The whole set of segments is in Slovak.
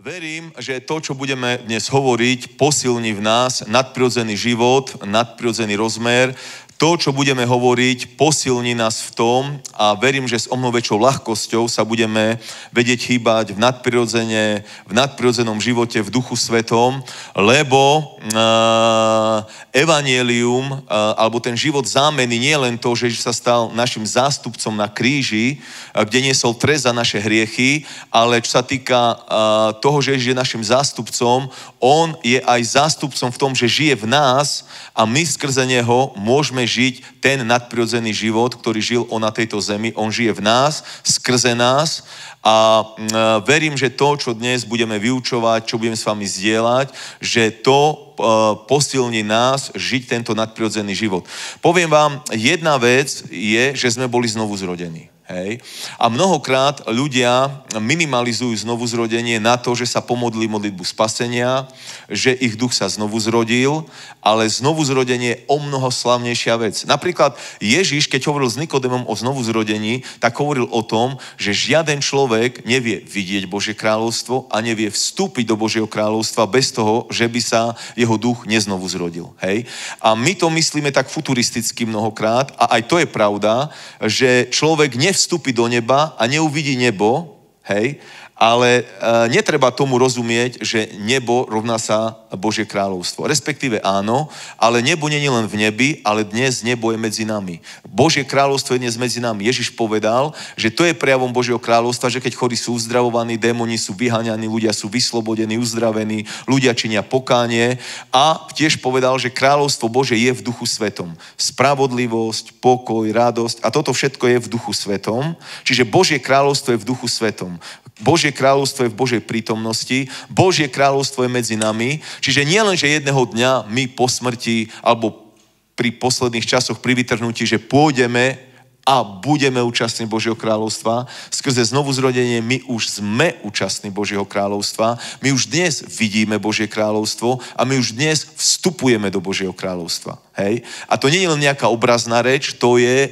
Verím, že to, čo budeme dnes hovoriť, posilní v nás nadprirodzený život, nadprirodzený rozmer. To, čo budeme hovoriť, posilní nás v tom a verím, že s o mnoho väčšou ľahkosťou sa budeme vedieť chýbať v nadprirodzene, v nadprirodzenom živote, v duchu svetom, lebo uh, evanielium, uh, alebo ten život zámeny, nie len to, že sa stal našim zástupcom na kríži, uh, kde niesol trest za naše hriechy, ale čo sa týka uh, toho, toho, že Ježiš je našim zástupcom, On je aj zástupcom v tom, že žije v nás a my skrze Neho môžeme žiť ten nadprirodzený život, ktorý žil On na tejto zemi. On žije v nás, skrze nás a e, verím, že to, čo dnes budeme vyučovať, čo budeme s vami zdieľať, že to e, posilní nás žiť tento nadprirodzený život. Poviem vám, jedna vec je, že sme boli znovu zrodení. Hej. A mnohokrát ľudia minimalizujú znovu zrodenie na to, že sa pomodli modlitbu spasenia, že ich duch sa znovu zrodil, ale znovu zrodenie je o mnoho slavnejšia vec. Napríklad Ježiš, keď hovoril s Nikodemom o znovu zrodení, tak hovoril o tom, že žiaden človek nevie vidieť Božie kráľovstvo a nevie vstúpiť do Božieho kráľovstva bez toho, že by sa jeho duch neznovu zrodil. Hej. A my to myslíme tak futuristicky mnohokrát a aj to je pravda, že človek nevstúpi vstúpi do neba a neuvidí nebo, hej, ale e, netreba tomu rozumieť, že nebo rovná sa Božie kráľovstvo. Respektíve áno, ale nebo nie je len v nebi, ale dnes nebo je medzi nami. Božie kráľovstvo je dnes medzi nami. Ježiš povedal, že to je prejavom Božieho kráľovstva, že keď chorí sú uzdravovaní, démoni sú vyhaňaní, ľudia sú vyslobodení, uzdravení, ľudia činia pokánie a tiež povedal, že kráľovstvo Bože je v duchu svetom. Spravodlivosť, pokoj, radosť a toto všetko je v duchu svetom. Čiže Božie kráľovstvo je v duchu svetom. Božie Božie kráľovstvo je v Božej prítomnosti, Božie kráľovstvo je medzi nami, čiže nie len, že jedného dňa my po smrti alebo pri posledných časoch, pri vytrhnutí, že pôjdeme a budeme účastní Božieho kráľovstva. Skrze znovuzrodenie my už sme účastní Božieho kráľovstva. My už dnes vidíme Božie kráľovstvo a my už dnes vstupujeme do Božieho kráľovstva. Hej? A to nie je len nejaká obrazná reč, to je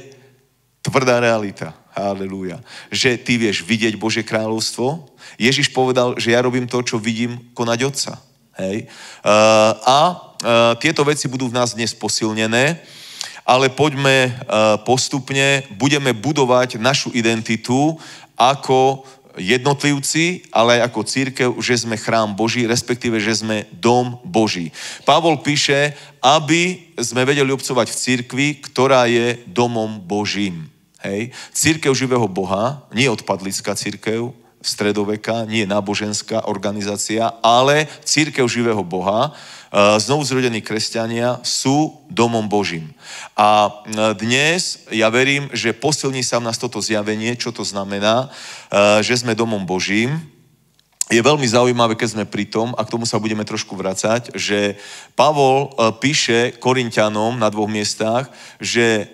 tvrdá realita. Halleluja. Že ty vieš vidieť Bože kráľovstvo. Ježiš povedal, že ja robím to, čo vidím konať Otca. Hej. Eh, a eh, tieto veci budú v nás dnes posilnené, ale poďme eh, postupne, budeme budovať našu identitu ako jednotlivci, ale aj ako církev, že sme chrám Boží, respektíve, že sme dom Boží. Pavol píše, aby sme vedeli obcovať v církvi, ktorá je domom Božím. Hej. Církev živého Boha, nie odpadlická církev, stredoveka, nie náboženská organizácia, ale církev živého Boha, e, znovu zrodení kresťania sú domom Božím. A e, dnes ja verím, že posilní sa v nás toto zjavenie, čo to znamená, e, že sme domom Božím. Je veľmi zaujímavé, keď sme pri tom, a k tomu sa budeme trošku vracať, že Pavol píše Korintianom na dvoch miestach, že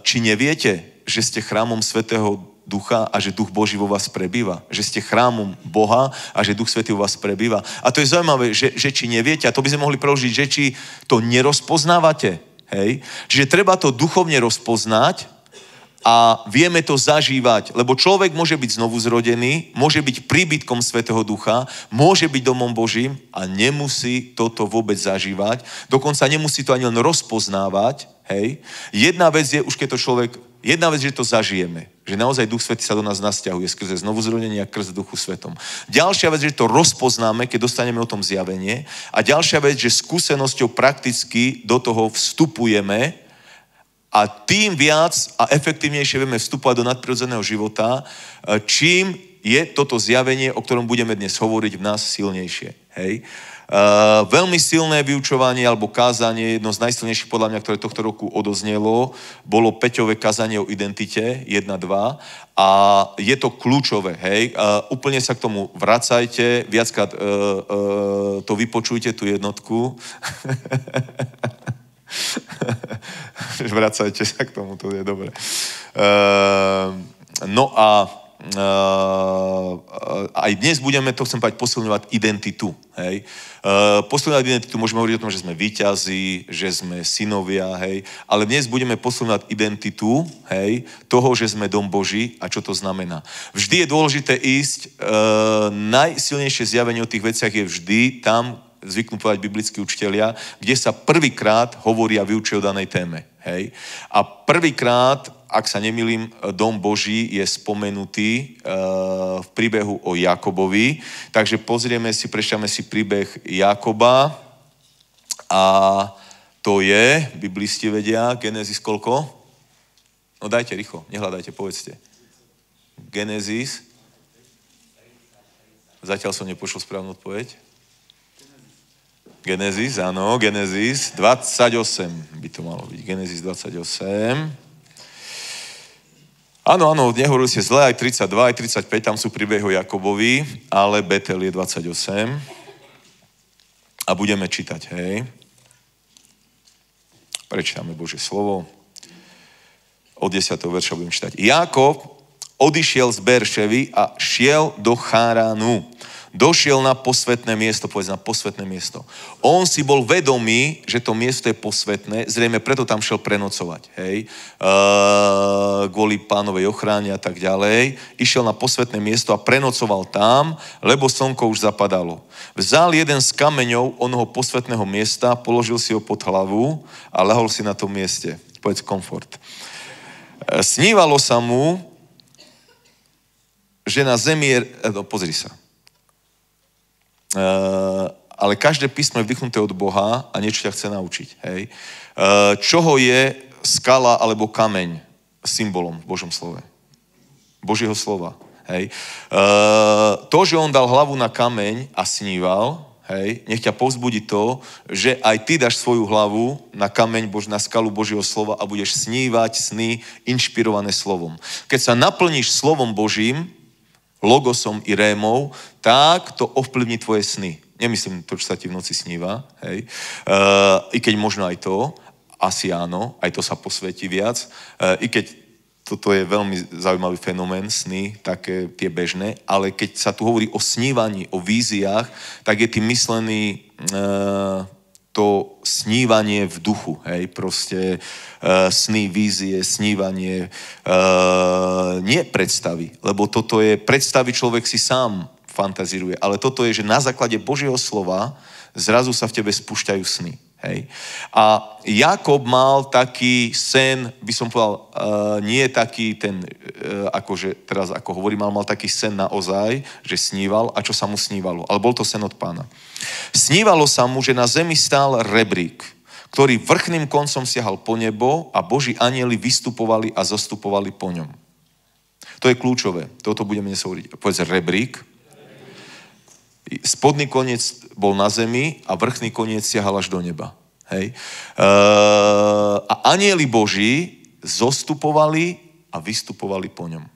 či neviete, že ste chrámom Svetého Ducha a že Duch Boží vo vás prebýva. Že ste chrámom Boha a že Duch Svetý vo vás prebýva. A to je zaujímavé, že, že či neviete, a to by sme mohli preložiť, že či to nerozpoznávate. Hej? Čiže treba to duchovne rozpoznať, a vieme to zažívať, lebo človek môže byť znovu zrodený, môže byť príbytkom Svetého Ducha, môže byť domom Božím a nemusí toto vôbec zažívať, dokonca nemusí to ani len rozpoznávať, hej. Jedna vec je, už keď to človek Jedna vec, že to zažijeme, že naozaj Duch Svetý sa do nás nasťahuje skrze znovuzrodenie a krz Duchu Svetom. Ďalšia vec, že to rozpoznáme, keď dostaneme o tom zjavenie. A ďalšia vec, že skúsenosťou prakticky do toho vstupujeme a tým viac a efektívnejšie vieme vstupovať do nadprirodzeného života, e, čím je toto zjavenie, o ktorom budeme dnes hovoriť v nás silnejšie. Hej? Uh, veľmi silné vyučovanie alebo kázanie, jedno z najsilnejších podľa mňa, ktoré tohto roku odoznelo, bolo Peťové kázanie o identite 1.2 a je to kľúčové, hej. Uh, úplne sa k tomu vracajte, viackrát uh, uh, to vypočujte, tú jednotku. vracajte sa k tomu, to je dobre. Uh, no a aj dnes budeme, to chcem povedať, posilňovať identitu. Hej? Posilňovať identitu, môžeme hovoriť o tom, že sme výťazí, že sme synovia, hej? ale dnes budeme posilňovať identitu hej? toho, že sme dom Boží a čo to znamená. Vždy je dôležité ísť, uh, najsilnejšie zjavenie o tých veciach je vždy tam, zvyknú povedať biblickí učitelia, kde sa prvýkrát hovorí a vyučuje o danej téme. Hej? A prvýkrát ak sa nemilím, dom Boží je spomenutý eh, v príbehu o Jakobovi. Takže pozrieme si, prečtame si príbeh Jakoba a to je, biblisti vedia, Genesis koľko? No dajte rýchlo, nehľadajte, povedzte. Genesis. Zatiaľ som nepošiel správnu odpoveď. Genesis, áno, Genesis 28 by to malo byť. Genesis 28. Áno, áno, nehovoril ste zle, aj 32, aj 35, tam sú príbehy Jakobovi, ale Betel je 28. A budeme čítať, hej. Prečítame bože slovo. Od 10. verša budem čítať. Jakob odišiel z Berševy a šiel do Cháránu došiel na posvetné miesto, povedz na posvetné miesto. On si bol vedomý, že to miesto je posvetné, zrejme preto tam šiel prenocovať, hej, e, kvôli pánovej ochrane a tak ďalej. Išiel na posvetné miesto a prenocoval tam, lebo slnko už zapadalo. Vzal jeden z kameňov onoho posvetného miesta, položil si ho pod hlavu a lahol si na tom mieste. Povedz komfort. Eh, snívalo sa mu, že na zemi je... Eh, no, pozri sa. Eh, ale každé písmo je vdychnuté od Boha a niečo ťa chce naučiť. Hej? Eh, čoho je skala alebo kameň symbolom v Božom slove? Božieho slova. Hej? Eh, to, že on dal hlavu na kameň a sníval, Hej, nech ťa povzbudí to, že aj ty dáš svoju hlavu na kameň, na skalu Božieho slova a budeš snívať sny inšpirované slovom. Keď sa naplníš slovom Božím, logosom i rémou, tak to ovplyvní tvoje sny. Nemyslím to, čo sa ti v noci sníva, hej. E, I keď možno aj to, asi áno, aj to sa posvetí viac. E, I keď toto je veľmi zaujímavý fenomén, sny, také tie bežné, ale keď sa tu hovorí o snívaní, o víziách, tak je tým myslený e, to snívanie v duchu, hej, proste e, sny, vízie, snívanie, e, nie predstavy, lebo toto je, predstavy človek si sám fantaziruje, ale toto je, že na základe Božieho slova zrazu sa v tebe spúšťajú sny. Hej. A Jakob mal taký sen, by som povedal, uh, nie taký ten, uh, akože teraz ako hovorím, ale mal taký sen naozaj, že sníval a čo sa mu snívalo. Ale bol to sen od pána. Snívalo sa mu, že na zemi stál rebrík, ktorý vrchným koncom siahal po nebo a Boží anieli vystupovali a zostupovali po ňom. To je kľúčové. Toto budeme dnes hovoriť. Povedz rebrík, spodný koniec bol na zemi a vrchný koniec siahal až do neba. Hej. E, a anieli Boží zostupovali a vystupovali po ňom. E,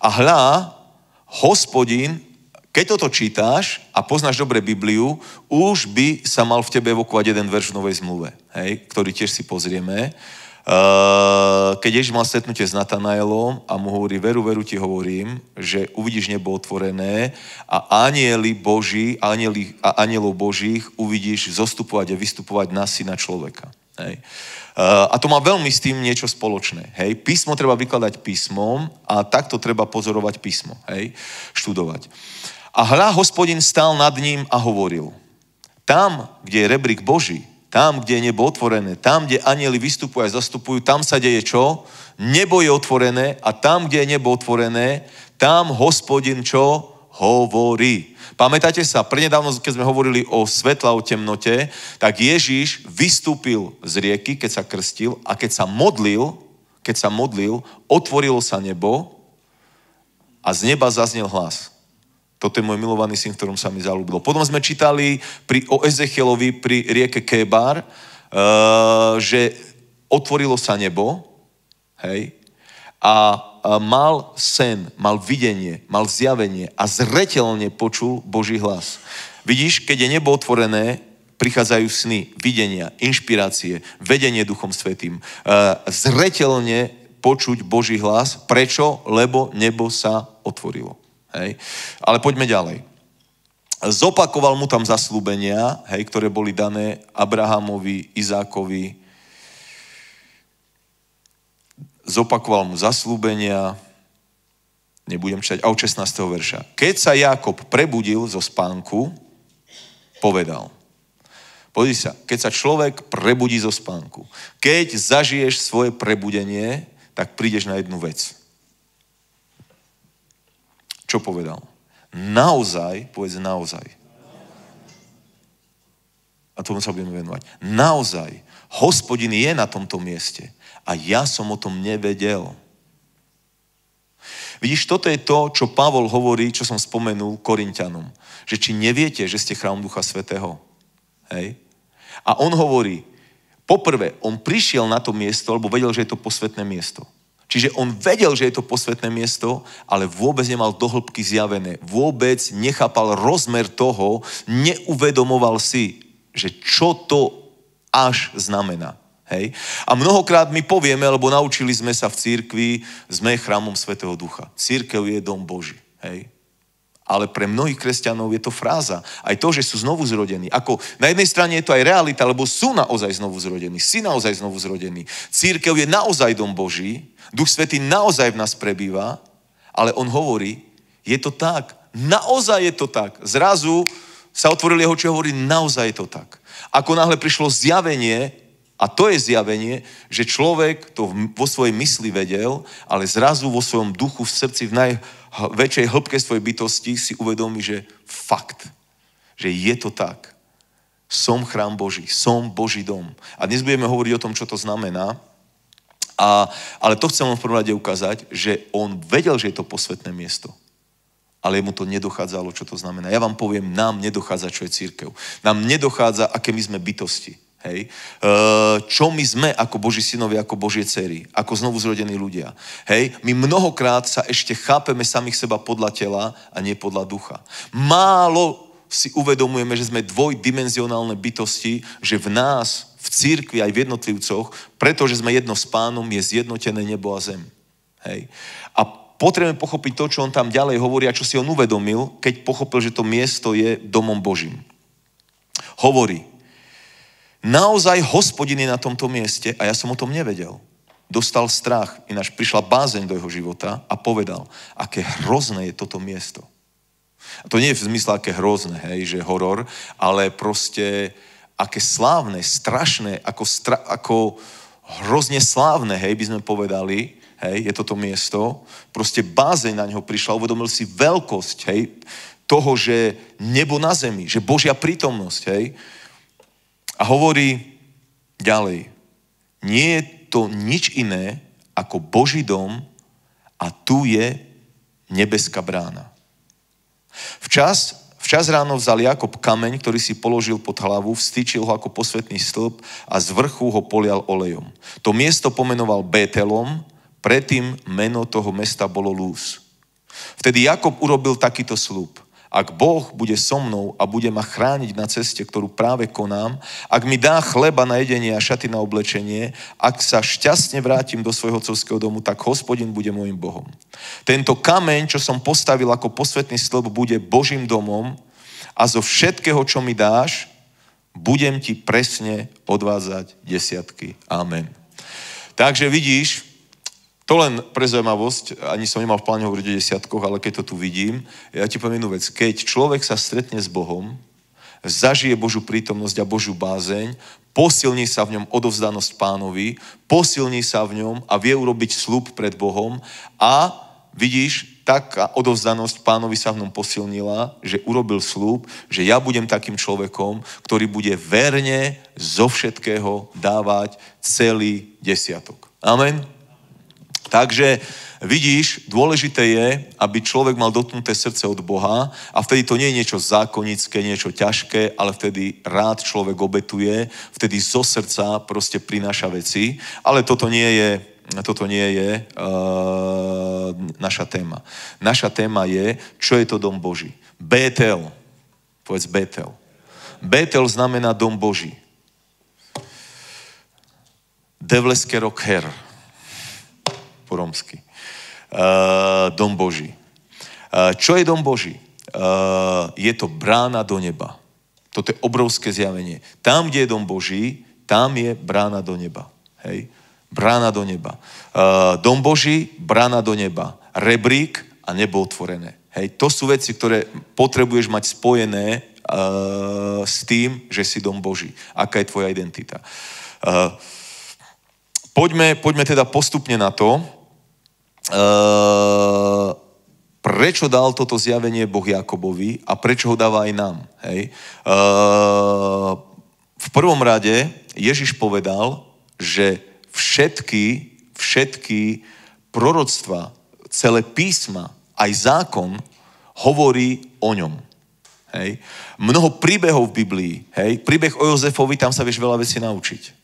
a hľa, hospodin, keď toto čítáš a poznáš dobre Bibliu, už by sa mal v tebe evokovať jeden verš v Novej zmluve, hej, ktorý tiež si pozrieme. Uh, keď Ježiš mal stretnutie s Natanaelom a mu hovorí, veru, veru ti hovorím, že uvidíš nebo otvorené a anieli Boží, anieli, a anielov Božích uvidíš zostupovať a vystupovať na syna človeka. Hej. Uh, a to má veľmi s tým niečo spoločné. Hej. Písmo treba vykladať písmom a takto treba pozorovať písmo, hej. študovať. A hľa hospodin stál nad ním a hovoril. Tam, kde je rebrík Boží, tam, kde je nebo otvorené, tam, kde anieli vystupujú a zastupujú, tam sa deje čo? Nebo je otvorené a tam, kde je nebo otvorené, tam hospodin čo? Hovorí. Pamätáte sa, prednedávno, keď sme hovorili o svetla, o temnote, tak Ježíš vystúpil z rieky, keď sa krstil a keď sa modlil, keď sa modlil, otvorilo sa nebo a z neba zaznel hlas. Toto je môj milovaný syn, ktorom sa mi zalúbilo. Potom sme čítali pri, o Ezechielovi pri rieke Kébar, uh, eh, že otvorilo sa nebo, hej, a eh, mal sen, mal videnie, mal zjavenie a zretelne počul Boží hlas. Vidíš, keď je nebo otvorené, prichádzajú sny, videnia, inšpirácie, vedenie Duchom Svetým. Eh, zretelne počuť Boží hlas. Prečo? Lebo nebo sa otvorilo. Hej. Ale poďme ďalej. Zopakoval mu tam zaslúbenia, hej, ktoré boli dané Abrahamovi, Izákovi. Zopakoval mu zaslúbenia, nebudem čítať, a od 16. verša. Keď sa Jakob prebudil zo spánku, povedal. Pozri sa, keď sa človek prebudí zo spánku, keď zažiješ svoje prebudenie, tak prídeš na jednu vec – čo povedal? Naozaj, povedz naozaj. A tomu sa budeme venovať. Naozaj, hospodin je na tomto mieste. A ja som o tom nevedel. Vidíš, toto je to, čo Pavol hovorí, čo som spomenul Korintianom. Že či neviete, že ste chrám Ducha Svetého. Hej? A on hovorí, poprvé, on prišiel na to miesto, lebo vedel, že je to posvetné miesto. Čiže on vedel, že je to posvetné miesto, ale vôbec nemal dohlbky zjavené. Vôbec nechápal rozmer toho, neuvedomoval si, že čo to až znamená. Hej? A mnohokrát my povieme, lebo naučili sme sa v církvi, sme chrámom Svetého Ducha. Církev je dom Boží. Hej? ale pre mnohých kresťanov je to fráza. Aj to, že sú znovu zrodení. Ako na jednej strane je to aj realita, lebo sú naozaj znovu zrodení, si naozaj znovu zrodení. Církev je naozaj dom Boží, Duch Svetý naozaj v nás prebýva, ale on hovorí, je to tak, naozaj je to tak. Zrazu sa otvorili, jeho oči a hovorí, naozaj je to tak. Ako náhle prišlo zjavenie, a to je zjavenie, že človek to vo svojej mysli vedel, ale zrazu vo svojom duchu, v srdci, v naj väčšej hĺbke svojej bytosti si uvedomí, že fakt, že je to tak. Som chrám Boží, som Boží dom. A dnes budeme hovoriť o tom, čo to znamená. A, ale to chcem vám v prvom rade ukázať, že on vedel, že je to posvetné miesto ale mu to nedochádzalo, čo to znamená. Ja vám poviem, nám nedochádza, čo je církev. Nám nedochádza, aké my sme bytosti. Hej. E, čo my sme ako Boží synovi, ako Božie cery, ako znovu zrodení ľudia. Hej. My mnohokrát sa ešte chápeme samých seba podľa tela a nie podľa ducha. Málo si uvedomujeme, že sme dvojdimenzionálne bytosti, že v nás, v církvi aj v jednotlivcoch, pretože sme jedno s pánom, je zjednotené nebo a zem. Hej. A potrebujeme pochopiť to, čo on tam ďalej hovorí a čo si on uvedomil, keď pochopil, že to miesto je domom Božím. Hovorí, Naozaj hospodiny na tomto mieste a ja som o tom nevedel. Dostal strach, ináč prišla bázeň do jeho života a povedal, aké hrozné je toto miesto. A to nie je v zmysle, aké hrozné, hej, že horor, ale proste aké slávne, strašné, ako, stra, ako hrozne slávne, hej, by sme povedali, hej, je toto miesto. Proste bázeň na neho prišla, uvedomil si veľkosť, hej, toho, že nebo na zemi, že Božia prítomnosť, hej, a hovorí ďalej, nie je to nič iné ako Boží dom a tu je nebeská brána. Včas Včas ráno vzal Jakob kameň, ktorý si položil pod hlavu, vstýčil ho ako posvetný stĺp a z vrchu ho polial olejom. To miesto pomenoval Bételom, predtým meno toho mesta bolo Lús. Vtedy Jakob urobil takýto slúb. Ak Boh bude so mnou a bude ma chrániť na ceste, ktorú práve konám, ak mi dá chleba na jedenie a šaty na oblečenie, ak sa šťastne vrátim do svojho otcovského domu, tak hospodin bude môjim Bohom. Tento kameň, čo som postavil ako posvetný slob, bude Božím domom a zo všetkého, čo mi dáš, budem ti presne odvázať desiatky. Amen. Takže vidíš, to len pre zaujímavosť, ani som nemal v pláne hovoriť o desiatkoch, ale keď to tu vidím, ja ti poviem jednu vec. Keď človek sa stretne s Bohom, zažije Božú prítomnosť a Božú bázeň, posilní sa v ňom odovzdanosť pánovi, posilní sa v ňom a vie urobiť slúb pred Bohom a vidíš, tak odovzdanosť pánovi sa v ňom posilnila, že urobil slúb, že ja budem takým človekom, ktorý bude verne zo všetkého dávať celý desiatok. Amen. Takže vidíš, dôležité je, aby človek mal dotknuté srdce od Boha a vtedy to nie je niečo zákonické, niečo ťažké, ale vtedy rád človek obetuje, vtedy zo srdca proste prináša veci, ale toto nie je toto nie je uh, naša téma. Naša téma je, čo je to dom Boží. Betel. Povedz Betel. Betel znamená dom Boží. Devleske her po romsky. Uh, e, dom Boží. Uh, čo je dom Boží? Uh, je to brána do neba. Toto je obrovské zjavenie. Tam, kde je dom Boží, tam je brána do neba. Hej? Brána do neba. Uh, dom Boží, brána do neba. Rebrík a nebo otvorené. Hej? To sú veci, ktoré potrebuješ mať spojené uh, s tým, že si dom Boží. Aká je tvoja identita. Uh, poďme, poďme teda postupne na to. Eh, prečo dal toto zjavenie Boh Jakobovi a prečo ho dáva aj nám. Hej? Uh, v prvom rade Ježiš povedal, že všetky, všetky proroctva, celé písma, aj zákon hovorí o ňom. Hej. Mnoho príbehov v Biblii, hej. príbeh o Jozefovi, tam sa vieš veľa vecí naučiť.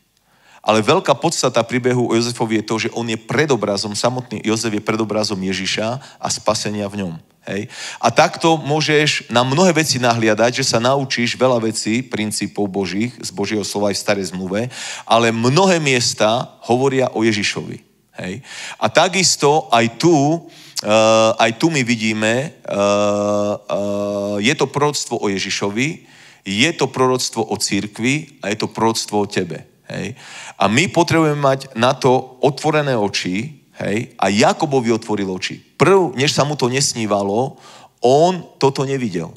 Ale veľká podstata príbehu o Jozefovi je to, že on je predobrazom, samotný Jozef je predobrazom Ježiša a spasenia v ňom. Hej. A takto môžeš na mnohé veci nahliadať, že sa naučíš veľa vecí, princípov Božích, z Božieho slova aj v starej zmluve, ale mnohé miesta hovoria o Ježišovi. Hej. A takisto aj tu, uh, aj tu my vidíme, uh, uh, je to prorodstvo o Ježišovi, je to proroctvo o církvi a je to proroctvo o tebe. Hej. A my potrebujeme mať na to otvorené oči, hej, a Jakobovi otvoril oči. Prv, než sa mu to nesnívalo, on toto nevidel.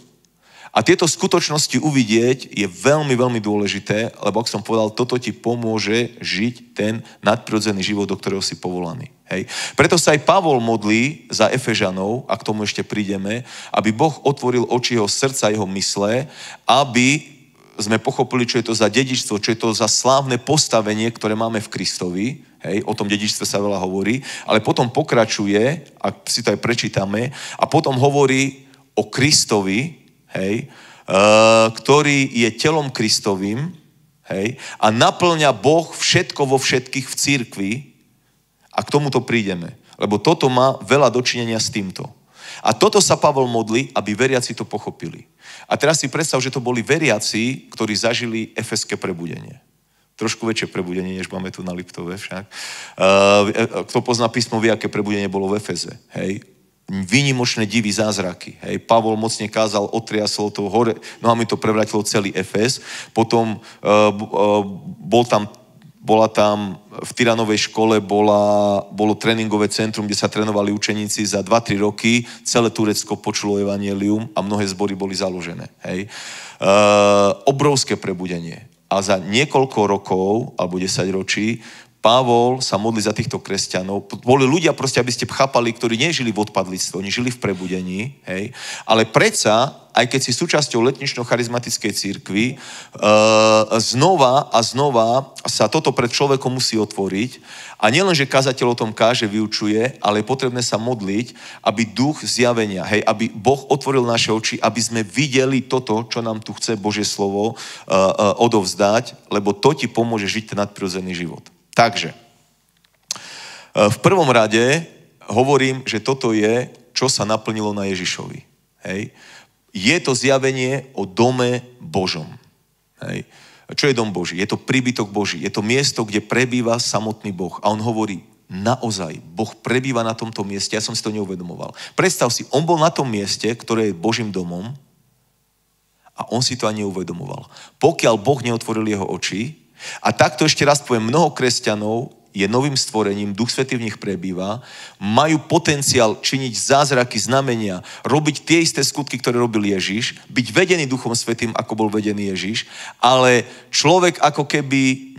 A tieto skutočnosti uvidieť je veľmi, veľmi dôležité, lebo ak som povedal, toto ti pomôže žiť ten nadprirodzený život, do ktorého si povolaný. Hej. Preto sa aj Pavol modlí za Efežanov, a k tomu ešte prídeme, aby Boh otvoril oči jeho srdca, jeho mysle, aby sme pochopili, čo je to za dedičstvo, čo je to za slávne postavenie, ktoré máme v Kristovi. Hej, o tom dedičstve sa veľa hovorí. Ale potom pokračuje, ak si to aj prečítame, a potom hovorí o Kristovi, hej, e, ktorý je telom Kristovým hej, a naplňa Boh všetko vo všetkých v církvi a k tomuto prídeme. Lebo toto má veľa dočinenia s týmto. A toto sa Pavol modli, aby veriaci to pochopili. A teraz si predstav, že to boli veriaci, ktorí zažili efeské prebudenie trošku väčšie prebudenie, než máme tu na Liptove však. Eh, eh, kto pozná písmo, vie, aké prebudenie bolo v Efeze. Hej? Vynimočné divy zázraky. Hej? Pavol mocne kázal, otriasol to hore, no a mi to prevrátilo celý Efes. Potom uh, uh, bol tam bola tam, v Tyranovej škole bola, bolo tréningové centrum, kde sa trénovali učeníci za 2-3 roky. Celé Turecko počulo evanelium a mnohé zbory boli založené. Hej. E, obrovské prebudenie. A za niekoľko rokov, alebo 10 ročí, Pavol sa modlí za týchto kresťanov. Boli ľudia proste, aby ste chápali, ktorí nežili v odpadlictve, oni žili v prebudení, hej. Ale predsa, aj keď si súčasťou letnično-charizmatickej církvy, e, eh, znova a znova sa toto pred človekom musí otvoriť. A nielen, že kazateľ o tom káže, vyučuje, ale je potrebné sa modliť, aby duch zjavenia, hej, aby Boh otvoril naše oči, aby sme videli toto, čo nám tu chce Božie slovo e, e, odovzdať, lebo to ti pomôže žiť ten nadprirodzený život. Takže, e, v prvom rade hovorím, že toto je, čo sa naplnilo na Ježišovi. Hej. Je to zjavenie o dome Božom. Hej. Čo je dom Boží? Je to príbytok Boží. Je to miesto, kde prebýva samotný Boh. A on hovorí, naozaj, Boh prebýva na tomto mieste. Ja som si to neuvedomoval. Predstav si, on bol na tom mieste, ktoré je Božím domom a on si to ani neuvedomoval. Pokiaľ Boh neotvoril jeho oči, a takto ešte raz poviem, mnoho kresťanov je novým stvorením, Duch Svetý v nich prebýva, majú potenciál činiť zázraky, znamenia, robiť tie isté skutky, ktoré robil Ježiš, byť vedený Duchom Svetým, ako bol vedený Ježiš, ale človek ako keby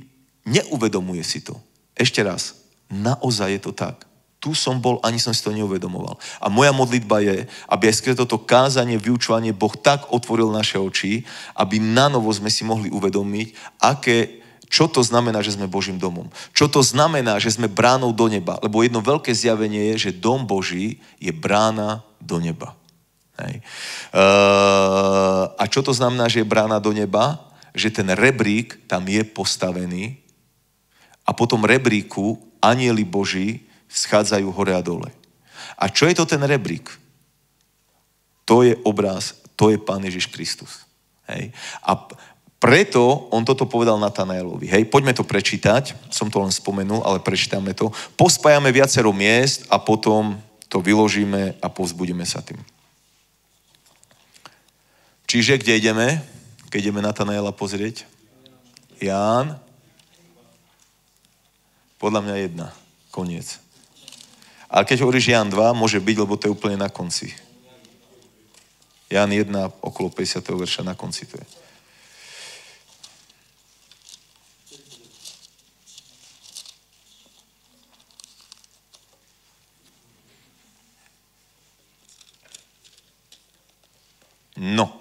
neuvedomuje si to. Ešte raz, naozaj je to tak. Tu som bol, ani som si to neuvedomoval. A moja modlitba je, aby aj skrze toto kázanie, vyučovanie Boh tak otvoril naše oči, aby na novo sme si mohli uvedomiť, aké čo to znamená, že sme Božím domom. Čo to znamená, že sme bránou do neba. Lebo jedno veľké zjavenie je, že dom Boží je brána do neba. Hej. Uh, a čo to znamená, že je brána do neba? Že ten rebrík tam je postavený a potom rebríku anieli Boží schádzajú hore a dole. A čo je to ten rebrík? To je obraz, to je Pán Ježiš Kristus. Hej. A preto on toto povedal Natanaelovi. Hej, poďme to prečítať, som to len spomenul, ale prečítame to. Pospájame viacero miest a potom to vyložíme a povzbudíme sa tým. Čiže kde ideme, keď ideme Natanaela pozrieť? Ján. Podľa mňa jedna. Koniec. Ale keď hovoríš Ján 2, môže byť, lebo to je úplne na konci. Ján 1, okolo 50. verša na konci to je. No.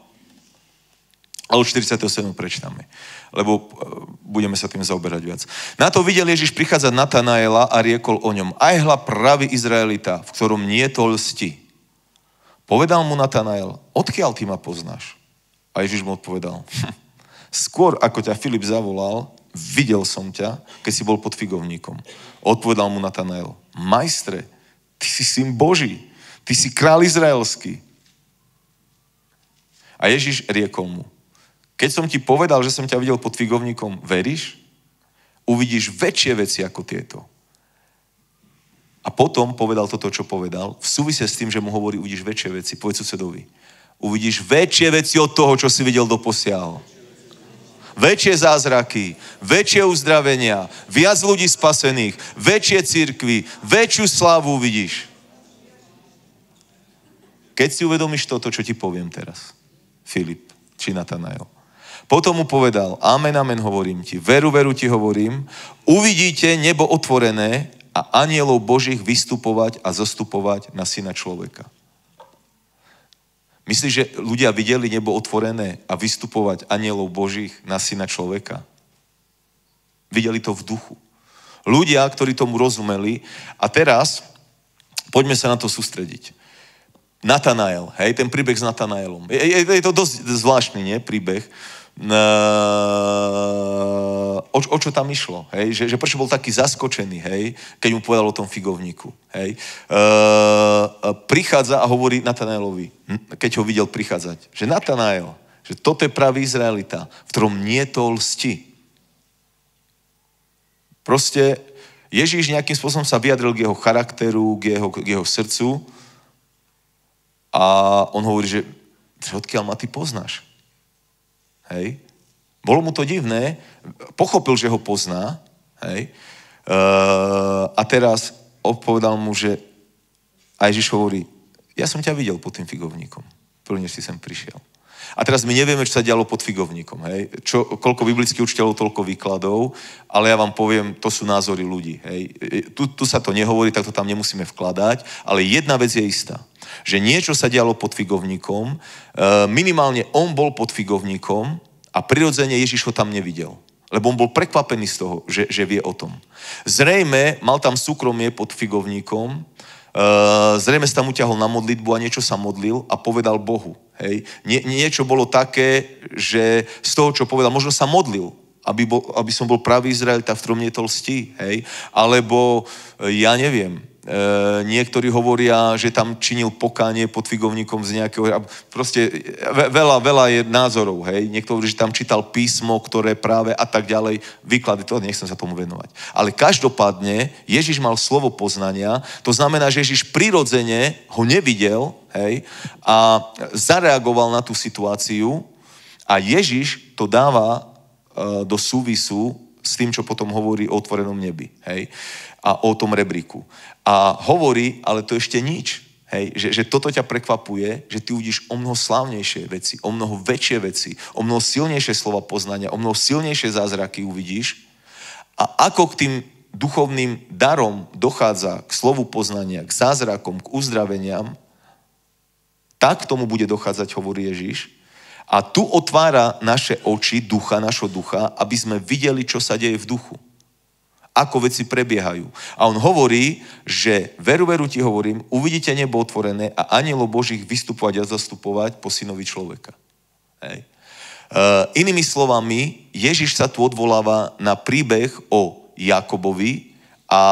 A od 47. prečtame, lebo e, budeme sa tým zaoberať viac. Na to videl Ježiš prichádzať Natanaela a riekol o ňom. Aj hla pravý Izraelita, v ktorom nie je to lsti. Povedal mu Natanael, odkiaľ ty ma poznáš? A Ježiš mu odpovedal, hm, skôr ako ťa Filip zavolal, videl som ťa, keď si bol pod figovníkom. Odpovedal mu Natanael, majstre, ty si syn Boží, ty si král izraelský. A Ježiš riekol mu, keď som ti povedal, že som ťa videl pod figovníkom, veríš? Uvidíš väčšie veci ako tieto. A potom povedal toto, čo povedal, v súvise s tým, že mu hovorí, uvidíš väčšie veci, povedz susedovi. Uvidíš väčšie veci od toho, čo si videl do posiaľ. Väčšie zázraky, väčšie uzdravenia, viac ľudí spasených, väčšie církvy, väčšiu slávu uvidíš. Keď si uvedomíš toto, čo ti poviem teraz – Filip či Natanael. Potom mu povedal, amen, amen, hovorím ti, veru, veru ti hovorím, uvidíte nebo otvorené a anielov Božích vystupovať a zostupovať na syna človeka. Myslíš, že ľudia videli nebo otvorené a vystupovať anielov Božích na syna človeka? Videli to v duchu. Ľudia, ktorí tomu rozumeli. A teraz poďme sa na to sústrediť. Natanael, hej, ten príbeh s Natanaelom. Je, je, je to dosť zvláštny, nie, príbeh. E, o, o čo tam išlo, hej? Že, že prečo bol taký zaskočený, hej? keď mu povedal o tom figovníku. Hej? E, prichádza a hovorí Natanaelovi, hm, keď ho videl prichádzať, že Natanael, že toto je pravý Izraelita, v ktorom nie to lsti. Proste Ježíš nejakým spôsobom sa vyjadril k jeho charakteru, k jeho, k jeho srdcu, a on hovorí, že, že odkiaľ ma ty poznáš? Hej? Bolo mu to divné, pochopil, že ho pozná, hej? E, a teraz odpovedal mu, že a Ježiš hovorí, ja som ťa videl pod tým figovníkom, prvne si sem prišiel. A teraz my nevieme, čo sa dialo pod figovníkom. Hej? Čo, koľko biblických učiteľov, toľko výkladov, ale ja vám poviem, to sú názory ľudí. Hej? E, tu, tu sa to nehovorí, tak to tam nemusíme vkladať, ale jedna vec je istá že niečo sa dialo pod figovníkom, e, minimálne on bol pod figovníkom a prirodzene Ježiš ho tam nevidel lebo on bol prekvapený z toho, že, že vie o tom. Zrejme mal tam súkromie pod figovníkom, e, zrejme sa tam uťahol na modlitbu a niečo sa modlil a povedal Bohu. Hej. Nie, niečo bolo také, že z toho, čo povedal, možno sa modlil, aby, bol, aby som bol pravý tak v ktorom to lstí. hej. Alebo ja neviem, E, niektorí hovoria, že tam činil pokánie pod figovníkom z nejakého... Proste veľa, veľa je názorov, hej. Niekto hovorí, že tam čítal písmo, ktoré práve a tak ďalej. Výklady, to nechcem sa tomu venovať. Ale každopádne Ježiš mal slovo poznania, to znamená, že Ježiš prirodzene ho nevidel, hej, a zareagoval na tú situáciu a Ježiš to dáva e, do súvisu s tým, čo potom hovorí o otvorenom nebi. Hej a o tom rebríku. A hovorí, ale to ešte nič. Hej, že, že toto ťa prekvapuje, že ty uvidíš o mnoho slávnejšie veci, o mnoho väčšie veci, o mnoho silnejšie slova poznania, o mnoho silnejšie zázraky uvidíš. A ako k tým duchovným darom dochádza k slovu poznania, k zázrakom, k uzdraveniam, tak tomu bude dochádzať, hovorí Ježiš. A tu otvára naše oči, ducha, našho ducha, aby sme videli, čo sa deje v duchu ako veci prebiehajú. A on hovorí, že veru, veru ti hovorím, uvidíte nebo otvorené a anielo Božích vystupovať a zastupovať po synovi človeka. Hej. Uh, inými slovami, Ježiš sa tu odvoláva na príbeh o Jakobovi a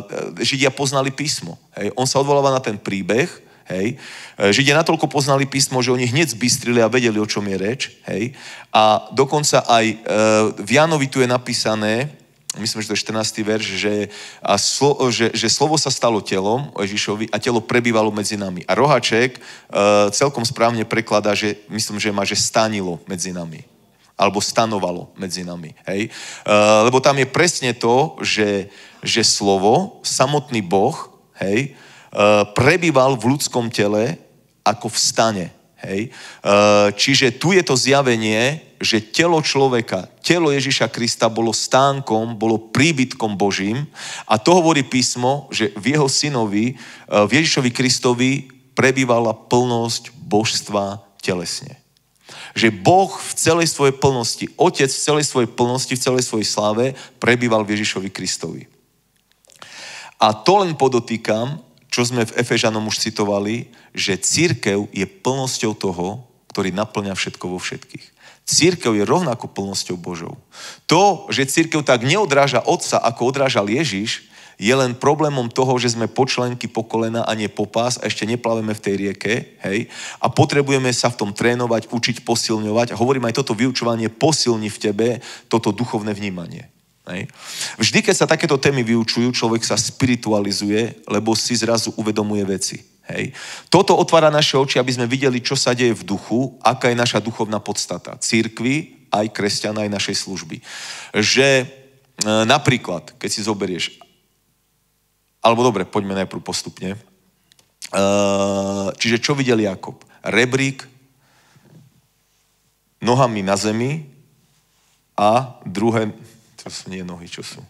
uh, Židia poznali písmo. Hej. On sa odvoláva na ten príbeh, Hej. Židia natoľko poznali písmo, že oni hneď zbystrili a vedeli, o čom je reč. Hej. A dokonca aj e, v Janovi tu je napísané, myslím, že to je 14. verš, že, a slo, že, že slovo sa stalo telom Ježišovi a telo prebývalo medzi nami. A Rohaček uh, e, celkom správne prekladá, že myslím, že má, že stanilo medzi nami. Alebo stanovalo medzi nami. Hej? Uh, lebo tam je presne to, že, že slovo, samotný Boh, hej, uh, prebýval v ľudskom tele ako v stane. Hej. Eh, čiže tu je to zjavenie, že telo človeka, telo Ježiša Krista bolo stánkom, bolo príbytkom Božím a to hovorí písmo, že v jeho synovi, eh, v Ježišovi Kristovi prebývala plnosť božstva telesne. Že Boh v celej svojej plnosti, Otec v celej svojej plnosti, v celej svojej sláve prebýval v Ježišovi Kristovi. A to len podotýkam, čo sme v Efežanom už citovali, že církev je plnosťou toho, ktorý naplňa všetko vo všetkých. Církev je rovnako plnosťou Božou. To, že církev tak neodráža Otca, ako odrážal Ježiš, je len problémom toho, že sme počlenky po kolena a nie po pás a ešte neplaveme v tej rieke, hej? A potrebujeme sa v tom trénovať, učiť, posilňovať. A hovorím aj toto vyučovanie posilní v tebe toto duchovné vnímanie. Hej. Vždy, keď sa takéto témy vyučujú, človek sa spiritualizuje, lebo si zrazu uvedomuje veci. Hej. Toto otvára naše oči, aby sme videli, čo sa deje v duchu, aká je naša duchovná podstata. Církvy, aj kresťana, aj našej služby. Že e, napríklad, keď si zoberieš, alebo dobre, poďme najprv postupne. E, čiže čo videl Jakob? Rebrík, nohami na zemi a druhé, to sú nie nohy, čo sú.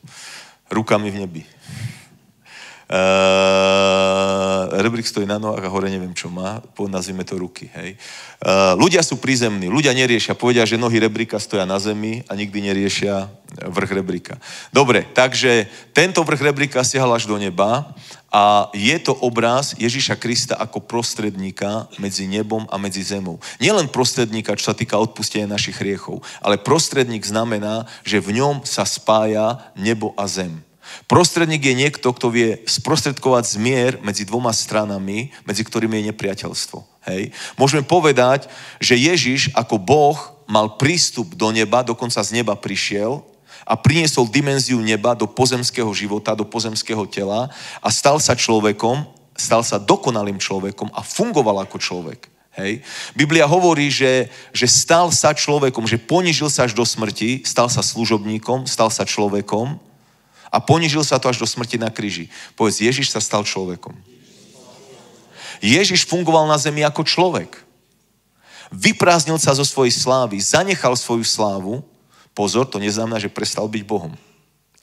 Rukami v nebi. Uh, eh, rebrík stojí na nohách a hore neviem, čo má. Nazvime to ruky, hej. Uh, ľudia sú prízemní, ľudia neriešia. Povedia, že nohy rebríka stoja na zemi a nikdy neriešia vrch rebríka. Dobre, takže tento vrch rebríka siahal až do neba a je to obraz Ježíša Krista ako prostredníka medzi nebom a medzi zemou. Nielen prostredníka, čo sa týka odpustenia našich hriechov, ale prostredník znamená, že v ňom sa spája nebo a zem. Prostredník je niekto, kto vie sprostredkovať zmier medzi dvoma stranami, medzi ktorými je nepriateľstvo. Hej. Môžeme povedať, že Ježiš ako Boh mal prístup do neba, dokonca z neba prišiel a priniesol dimenziu neba do pozemského života, do pozemského tela a stal sa človekom, stal sa dokonalým človekom a fungoval ako človek. Hej. Biblia hovorí, že, že stal sa človekom, že ponižil sa až do smrti, stal sa služobníkom, stal sa človekom a ponižil sa to až do smrti na kríži. Povedz, Ježiš sa stal človekom. Ježiš fungoval na zemi ako človek. Vyprázdnil sa zo svojej slávy, zanechal svoju slávu. Pozor, to neznamená, že prestal byť Bohom.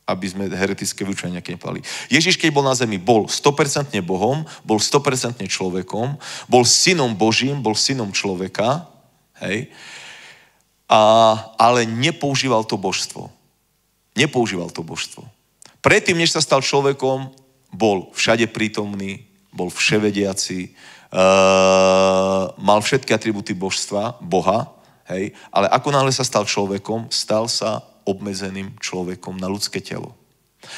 Aby sme heretické vyučenia nejaké nepali. Ježiš, keď bol na zemi, bol 100% Bohom, bol 100% človekom, bol synom Božím, bol synom človeka. Hej? A, ale nepoužíval to božstvo. Nepoužíval to božstvo. Predtým, než sa stal človekom, bol všade prítomný, bol vševediaci, uh, mal všetky atributy božstva, Boha, hej, ale ako náhle sa stal človekom, stal sa obmedzeným človekom na ľudské telo.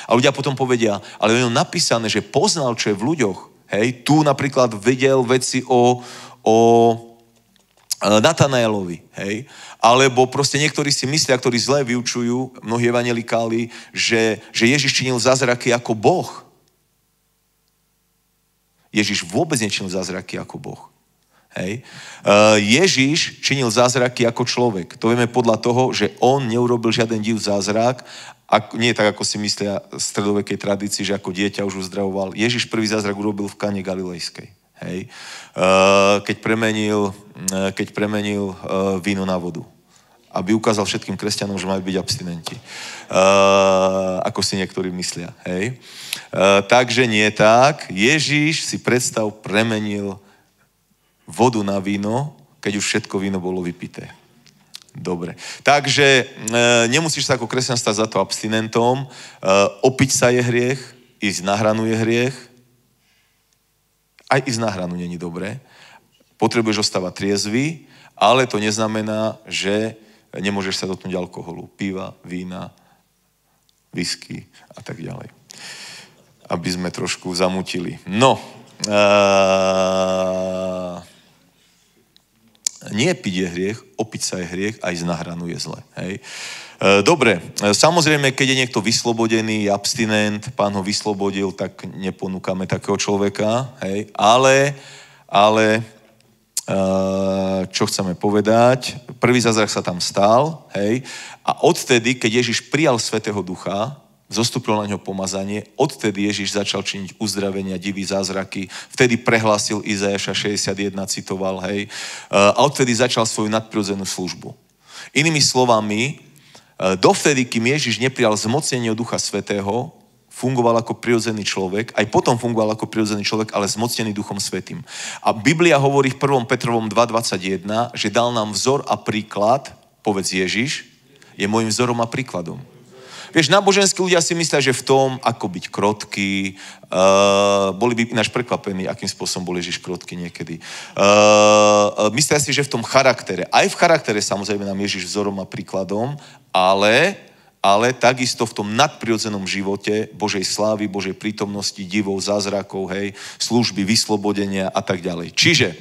A ľudia potom povedia, ale je napísané, že poznal, čo je v ľuďoch. Hej, tu napríklad videl veci o, o E, Natanaelovi, hej? Alebo proste niektorí si myslia, ktorí zle vyučujú, mnohí evangelikáli, že, že Ježiš činil zázraky ako Boh. Ježiš vôbec nečinil zázraky ako Boh. Hej. E, Ježiš činil zázraky ako človek. To vieme podľa toho, že on neurobil žiaden div zázrak, ako, nie tak, ako si myslia v stredovekej tradícii, že ako dieťa už uzdravoval. Ježiš prvý zázrak urobil v kane galilejskej. Hej. Keď premenil, keď premenil vínu na vodu aby ukázal všetkým kresťanom, že majú byť abstinenti. ako si niektorí myslia. Hej? takže nie tak. Ježíš si predstav premenil vodu na víno, keď už všetko víno bolo vypité. Dobre. Takže e, nemusíš sa ako kresťan stať za to abstinentom. E, opiť sa je hriech, ísť na hranu je hriech, aj ísť na hranu není dobré. Potrebuješ ostávať triezvy, ale to neznamená, že nemôžeš sa dotknúť alkoholu, piva, vína, whisky a tak ďalej. Aby sme trošku zamutili. No, uh, nie piť je hriech, opiť sa je hriech, aj z nahranu je zle. Hej? Uh, E, dobre, e, samozrejme, keď je niekto vyslobodený, abstinent, pán ho vyslobodil, tak neponúkame takého človeka, hej, ale, ale e, čo chceme povedať, prvý zázrak sa tam stal, hej, a odtedy, keď Ježiš prijal Svetého Ducha, zostúpil na ňo pomazanie, odtedy Ježiš začal činiť uzdravenia, divy zázraky, vtedy prehlásil Izajaša 61, citoval, hej, a odtedy začal svoju nadprirodzenú službu. Inými slovami, E, dovtedy, kým Ježiš neprijal zmocnenie Ducha Svetého, fungoval ako prirodzený človek, aj potom fungoval ako prirodzený človek, ale zmocnený Duchom Svetým. A Biblia hovorí v 1. Petrovom 2.21, že dal nám vzor a príklad, povedz Ježiš, je môjim vzorom a príkladom vieš, náboženskí ľudia si myslia, že v tom, ako byť krotký, uh, boli by ináč prekvapení, akým spôsobom bol Ježiš krotký niekedy. Uh, myslia si, že v tom charaktere, aj v charaktere samozrejme nám Ježiš vzorom a príkladom, ale ale takisto v tom nadprirodzenom živote Božej slávy, Božej prítomnosti, divov, zázrakov, hej, služby, vyslobodenia a tak ďalej. Čiže,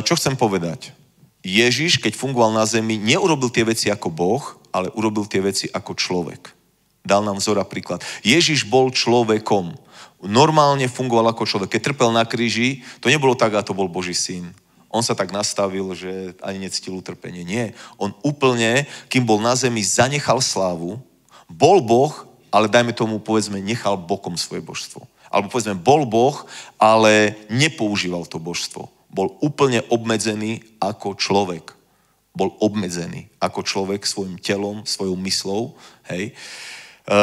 čo chcem povedať? Ježiš, keď fungoval na zemi, neurobil tie veci ako Boh, ale urobil tie veci ako človek. Dal nám a príklad. Ježiš bol človekom. Normálne fungoval ako človek. Keď trpel na kríži, to nebolo tak, a to bol Boží syn. On sa tak nastavil, že ani necítil utrpenie. Nie. On úplne, kým bol na zemi, zanechal slávu. Bol Boh, ale dajme tomu, povedzme, nechal bokom svoje božstvo. Alebo povedzme, bol Boh, ale nepoužíval to božstvo. Bol úplne obmedzený ako človek bol obmedzený ako človek svojim telom, svojou myslou, hej. E,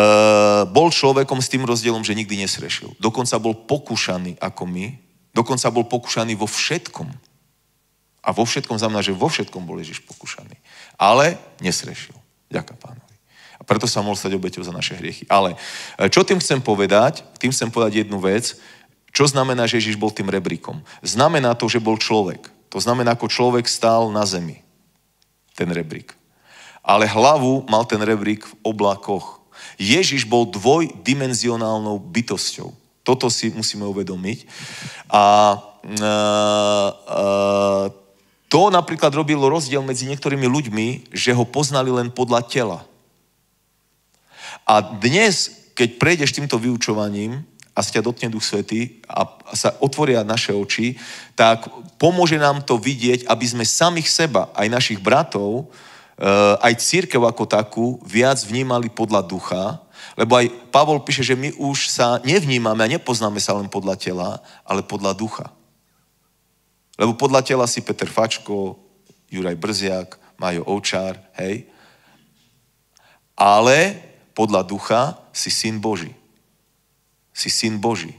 bol človekom s tým rozdielom, že nikdy nesrešil. Dokonca bol pokúšaný ako my, dokonca bol pokúšaný vo všetkom. A vo všetkom znamená, že vo všetkom bol Ježiš pokúšaný. Ale nesrešil. Ďaká pánovi. A preto sa mohol stať obeťou za naše hriechy. Ale e, čo tým chcem povedať? Tým chcem povedať jednu vec. Čo znamená, že Ježiš bol tým rebríkom? Znamená to, že bol človek. To znamená, ako človek stál na zemi ten rebrík. Ale hlavu mal ten rebrík v oblakoch. Ježiš bol dvojdimenzionálnou bytosťou. Toto si musíme uvedomiť. A e, e, to napríklad robilo rozdiel medzi niektorými ľuďmi, že ho poznali len podľa tela. A dnes, keď prejdeš týmto vyučovaním, a sa ťa dotkne Duch Svety a sa otvoria naše oči, tak pomôže nám to vidieť, aby sme samých seba, aj našich bratov, e, aj církev ako takú viac vnímali podľa ducha, lebo aj Pavol píše, že my už sa nevnímame a nepoznáme sa len podľa tela, ale podľa ducha. Lebo podľa tela si Peter Fačko, Juraj Brziak, Majo Ovčár, hej. Ale podľa ducha si syn Boží. Si syn Boží.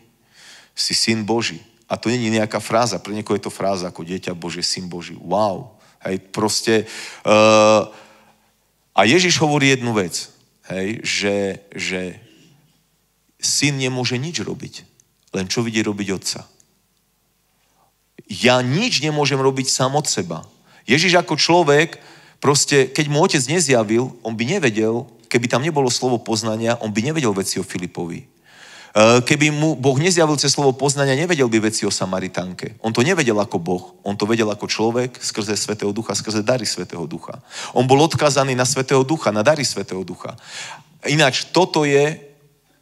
Si syn Boží. A to není nejaká fráza. Pre niekoho je to fráza ako dieťa Bože, syn Boží. Wow. Hej, proste... Uh, a Ježiš hovorí jednu vec. Hej, že, že syn nemôže nič robiť. Len čo vidie robiť otca. Ja nič nemôžem robiť sám od seba. Ježiš ako človek, proste, keď mu otec nezjavil, on by nevedel, keby tam nebolo slovo poznania, on by nevedel veci o Filipovi. Eh, keby mu Boh nezjavil cez slovo poznania, nevedel by veci o Samaritánke. On to nevedel ako Boh, on to vedel ako človek skrze Svetého Ducha, skrze dary Svetého Ducha. On bol odkazaný na Svetého Ducha, na dary Svetého Ducha. Ináč toto je,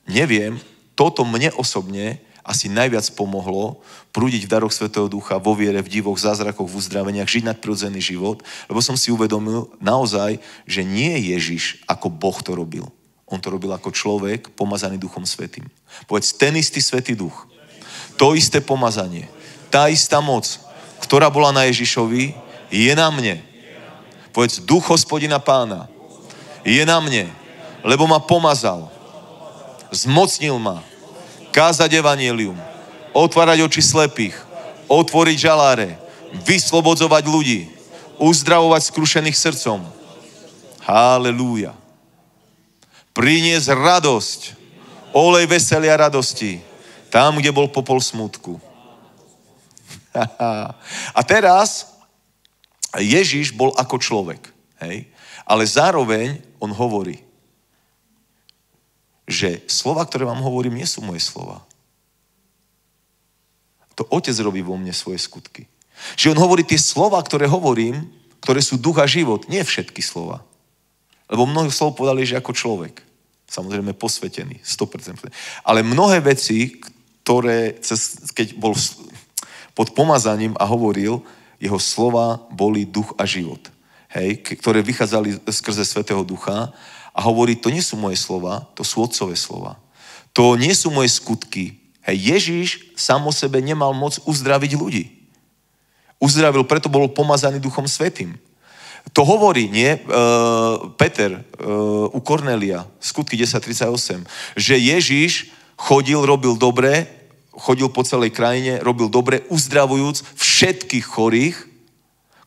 neviem, toto mne osobne asi najviac pomohlo prúdiť v daroch Svetého Ducha, vo viere, v divoch, zázrakoch, v uzdraveniach, žiť nadprirodzený život, lebo som si uvedomil naozaj, že nie Ježiš ako Boh to robil. On to robil ako človek, pomazaný Duchom Svetým. Povedz, ten istý Svetý Duch, to isté pomazanie, tá istá moc, ktorá bola na Ježišovi, je na mne. Povedz, Duch hospodina pána je na mne, lebo ma pomazal. Zmocnil ma kázať evanelium, otvárať oči slepých, otvoriť žaláre, vyslobodzovať ľudí, uzdravovať skrušených srdcom. Halelúja priniesť radosť. Olej veselia radosti. Tam, kde bol popol smutku. A teraz Ježiš bol ako človek. Hej? Ale zároveň on hovorí, že slova, ktoré vám hovorím, nie sú moje slova. To Otec robí vo mne svoje skutky. Že on hovorí tie slova, ktoré hovorím, ktoré sú ducha život, nie všetky slova. Lebo mnoho slov povedali, že ako človek. Samozrejme posvetený, 100%. Ale mnohé veci, ktoré, cez, keď bol pod pomazaním a hovoril, jeho slova boli duch a život. Hej, ktoré vychádzali skrze Svetého Ducha a hovorí, to nie sú moje slova, to sú otcové slova. To nie sú moje skutky. Hej, Ježíš sám o sebe nemal moc uzdraviť ľudí. Uzdravil, preto bol pomazaný Duchom Svetým. To hovorí, nie, uh, Peter uh, u Kornelia, skutky 10.38, že Ježíš chodil, robil dobre, chodil po celej krajine, robil dobre, uzdravujúc všetkých chorých,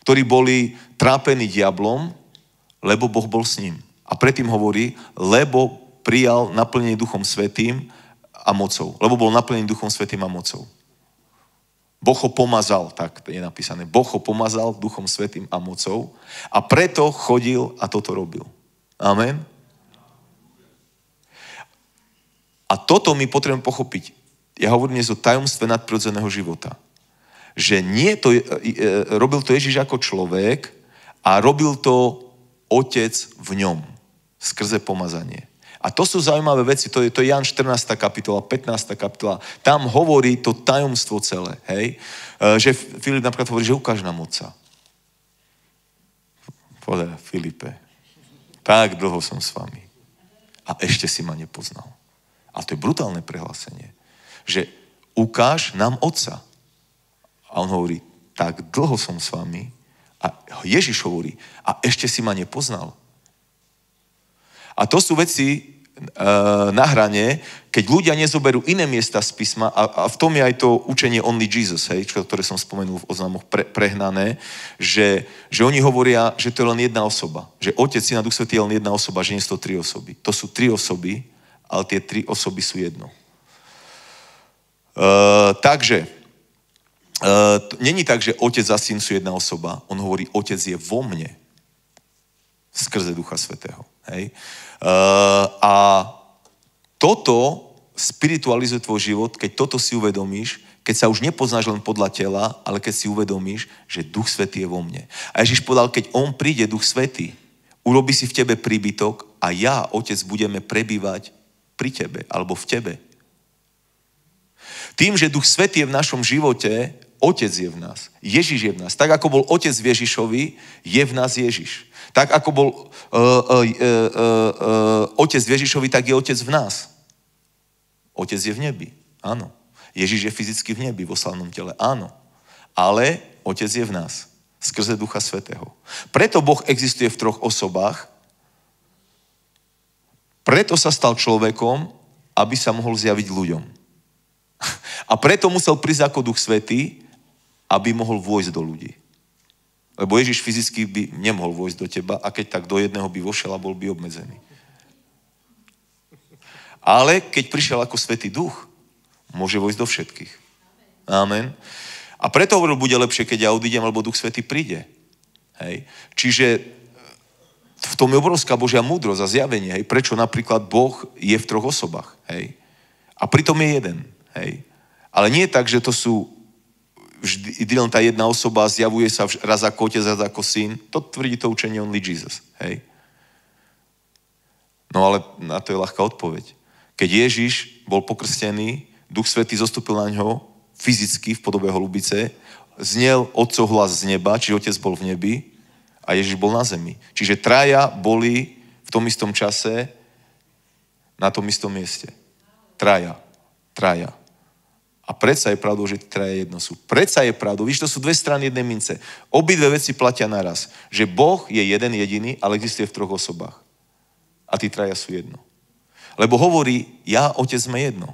ktorí boli trápení diablom, lebo Boh bol s ním. A predtým hovorí, lebo prijal naplnenie Duchom Svetým a mocou. Lebo bol naplnený Duchom Svetým a mocou. Boh ho pomazal, tak je napísané. Boh ho pomazal Duchom Svetým a mocou a preto chodil a toto robil. Amen. A toto my potrebujeme pochopiť. Ja hovorím dnes o tajomstve nadprirodzeného života. Že nie to, e, e, robil to Ježiš ako človek a robil to otec v ňom skrze pomazanie. A to sú zaujímavé veci, to je to Jan 14. kapitola, 15. kapitola. Tam hovorí to tajomstvo celé, hej? E, že Filip napríklad hovorí, že ukáž nám otca. Povedal Filipe, tak dlho som s vami. A ešte si ma nepoznal. A to je brutálne prehlásenie. Že ukáž nám otca. A on hovorí, tak dlho som s vami. A Ježiš hovorí, a ešte si ma nepoznal. A to sú veci, Eh, na hrane, keď ľudia nezoberú iné miesta z písma, a, a v tom je aj to učenie Only Jesus, hej, čo, ktoré som spomenul v oznamoch pre, prehnané, že, že oni hovoria, že to je len jedna osoba. Že Otec, Syn a Duch Svetý je len jedna osoba, že nie sú to tri osoby. To sú tri osoby, ale tie tri osoby sú jedno. Uh, takže, uh, není tak, že otec a syn sú jedna osoba. On hovorí, otec je vo mne. Skrze Ducha Svetého. Hej? Uh, Eh, a toto spiritualizuje tvoj život, keď toto si uvedomíš, keď sa už nepoznáš len podľa tela, ale keď si uvedomíš, že Duch Svetý je vo mne. A Ježiš povedal, keď On príde, Duch Svetý, urobi si v tebe príbytok a ja, Otec, budeme prebývať pri tebe alebo v tebe. Tým, že Duch Svetý je v našom živote, Otec je v nás. Ježiš je v nás. Tak ako bol Otec v Ježišovi, je v nás Ježiš. Tak ako bol uh, uh, uh, uh, otec v Ježišovi, tak je otec v nás. Otec je v nebi, áno. Ježiš je fyzicky v nebi, v oslavnom tele, áno. Ale otec je v nás, skrze Ducha Svetého. Preto Boh existuje v troch osobách, preto sa stal človekom, aby sa mohol zjaviť ľuďom. A preto musel prísť ako Duch Svetý, aby mohol vôjsť do ľudí. Lebo Ježiš fyzicky by nemohol vojsť do teba a keď tak do jedného by vošiel a bol by obmedzený. Ale keď prišiel ako Svetý Duch, môže vojsť do všetkých. Amen. A preto hovoril, bude lepšie, keď ja odídem, alebo Duch Svetý príde. Hej. Čiže eh, v tom je obrovská Božia múdrosť a zjavenie. Hej. Prečo napríklad Boh je v troch osobách. Hej. A pritom je jeden. Hej. Ale nie je tak, že to sú vždy, len tá jedna osoba zjavuje sa raz ako otec, raz ako syn. To tvrdí to učenie Only Jesus. Hej. No ale na to je ľahká odpoveď. Keď Ježiš bol pokrstený, Duch Svetý zostúpil na ňo fyzicky v podobe holubice, znel otco hlas z neba, čiže Otec bol v nebi a Ježiš bol na zemi. Čiže traja boli v tom istom čase na tom istom mieste. Traja. Traja. A predsa je pravdou, že traja jedno sú. Predsa je pravdou, víš, to sú dve strany jednej mince. Obidve veci platia naraz. Že Boh je jeden jediný, ale existuje v troch osobách. A tí traja sú jedno. Lebo hovorí, ja, otec sme jedno.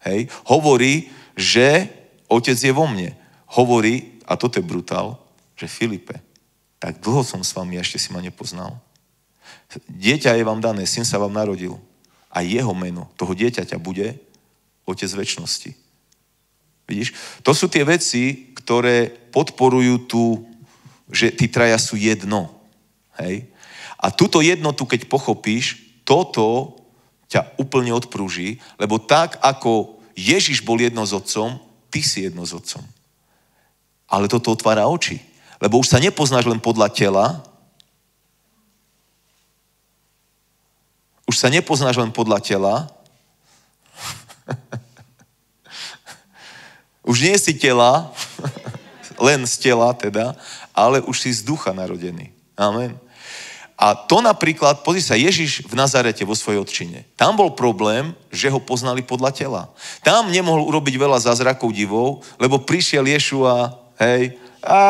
Hej? Hovorí, že otec je vo mne. Hovorí, a toto je brutál, že Filipe, tak dlho som s vami, ešte si ma nepoznal. Dieťa je vám dané, syn sa vám narodil. A jeho meno, toho dieťaťa bude otec väčšnosti. Vidíš? To sú tie veci, ktoré podporujú tú, že tí traja sú jedno. Hej? A túto jednotu, keď pochopíš, toto ťa úplne odprúži, lebo tak, ako Ježiš bol jedno s otcom, ty si jedno s otcom. Ale toto otvára oči. Lebo už sa nepoznáš len podľa tela, už sa nepoznáš len podľa tela, Už nie si tela, len z tela teda, ale už si z ducha narodený. Amen. A to napríklad, pozri sa, Ježiš v Nazarete vo svojej odčine. Tam bol problém, že ho poznali podľa tela. Tam nemohol urobiť veľa zázrakov divov, lebo prišiel Ješua, hej, a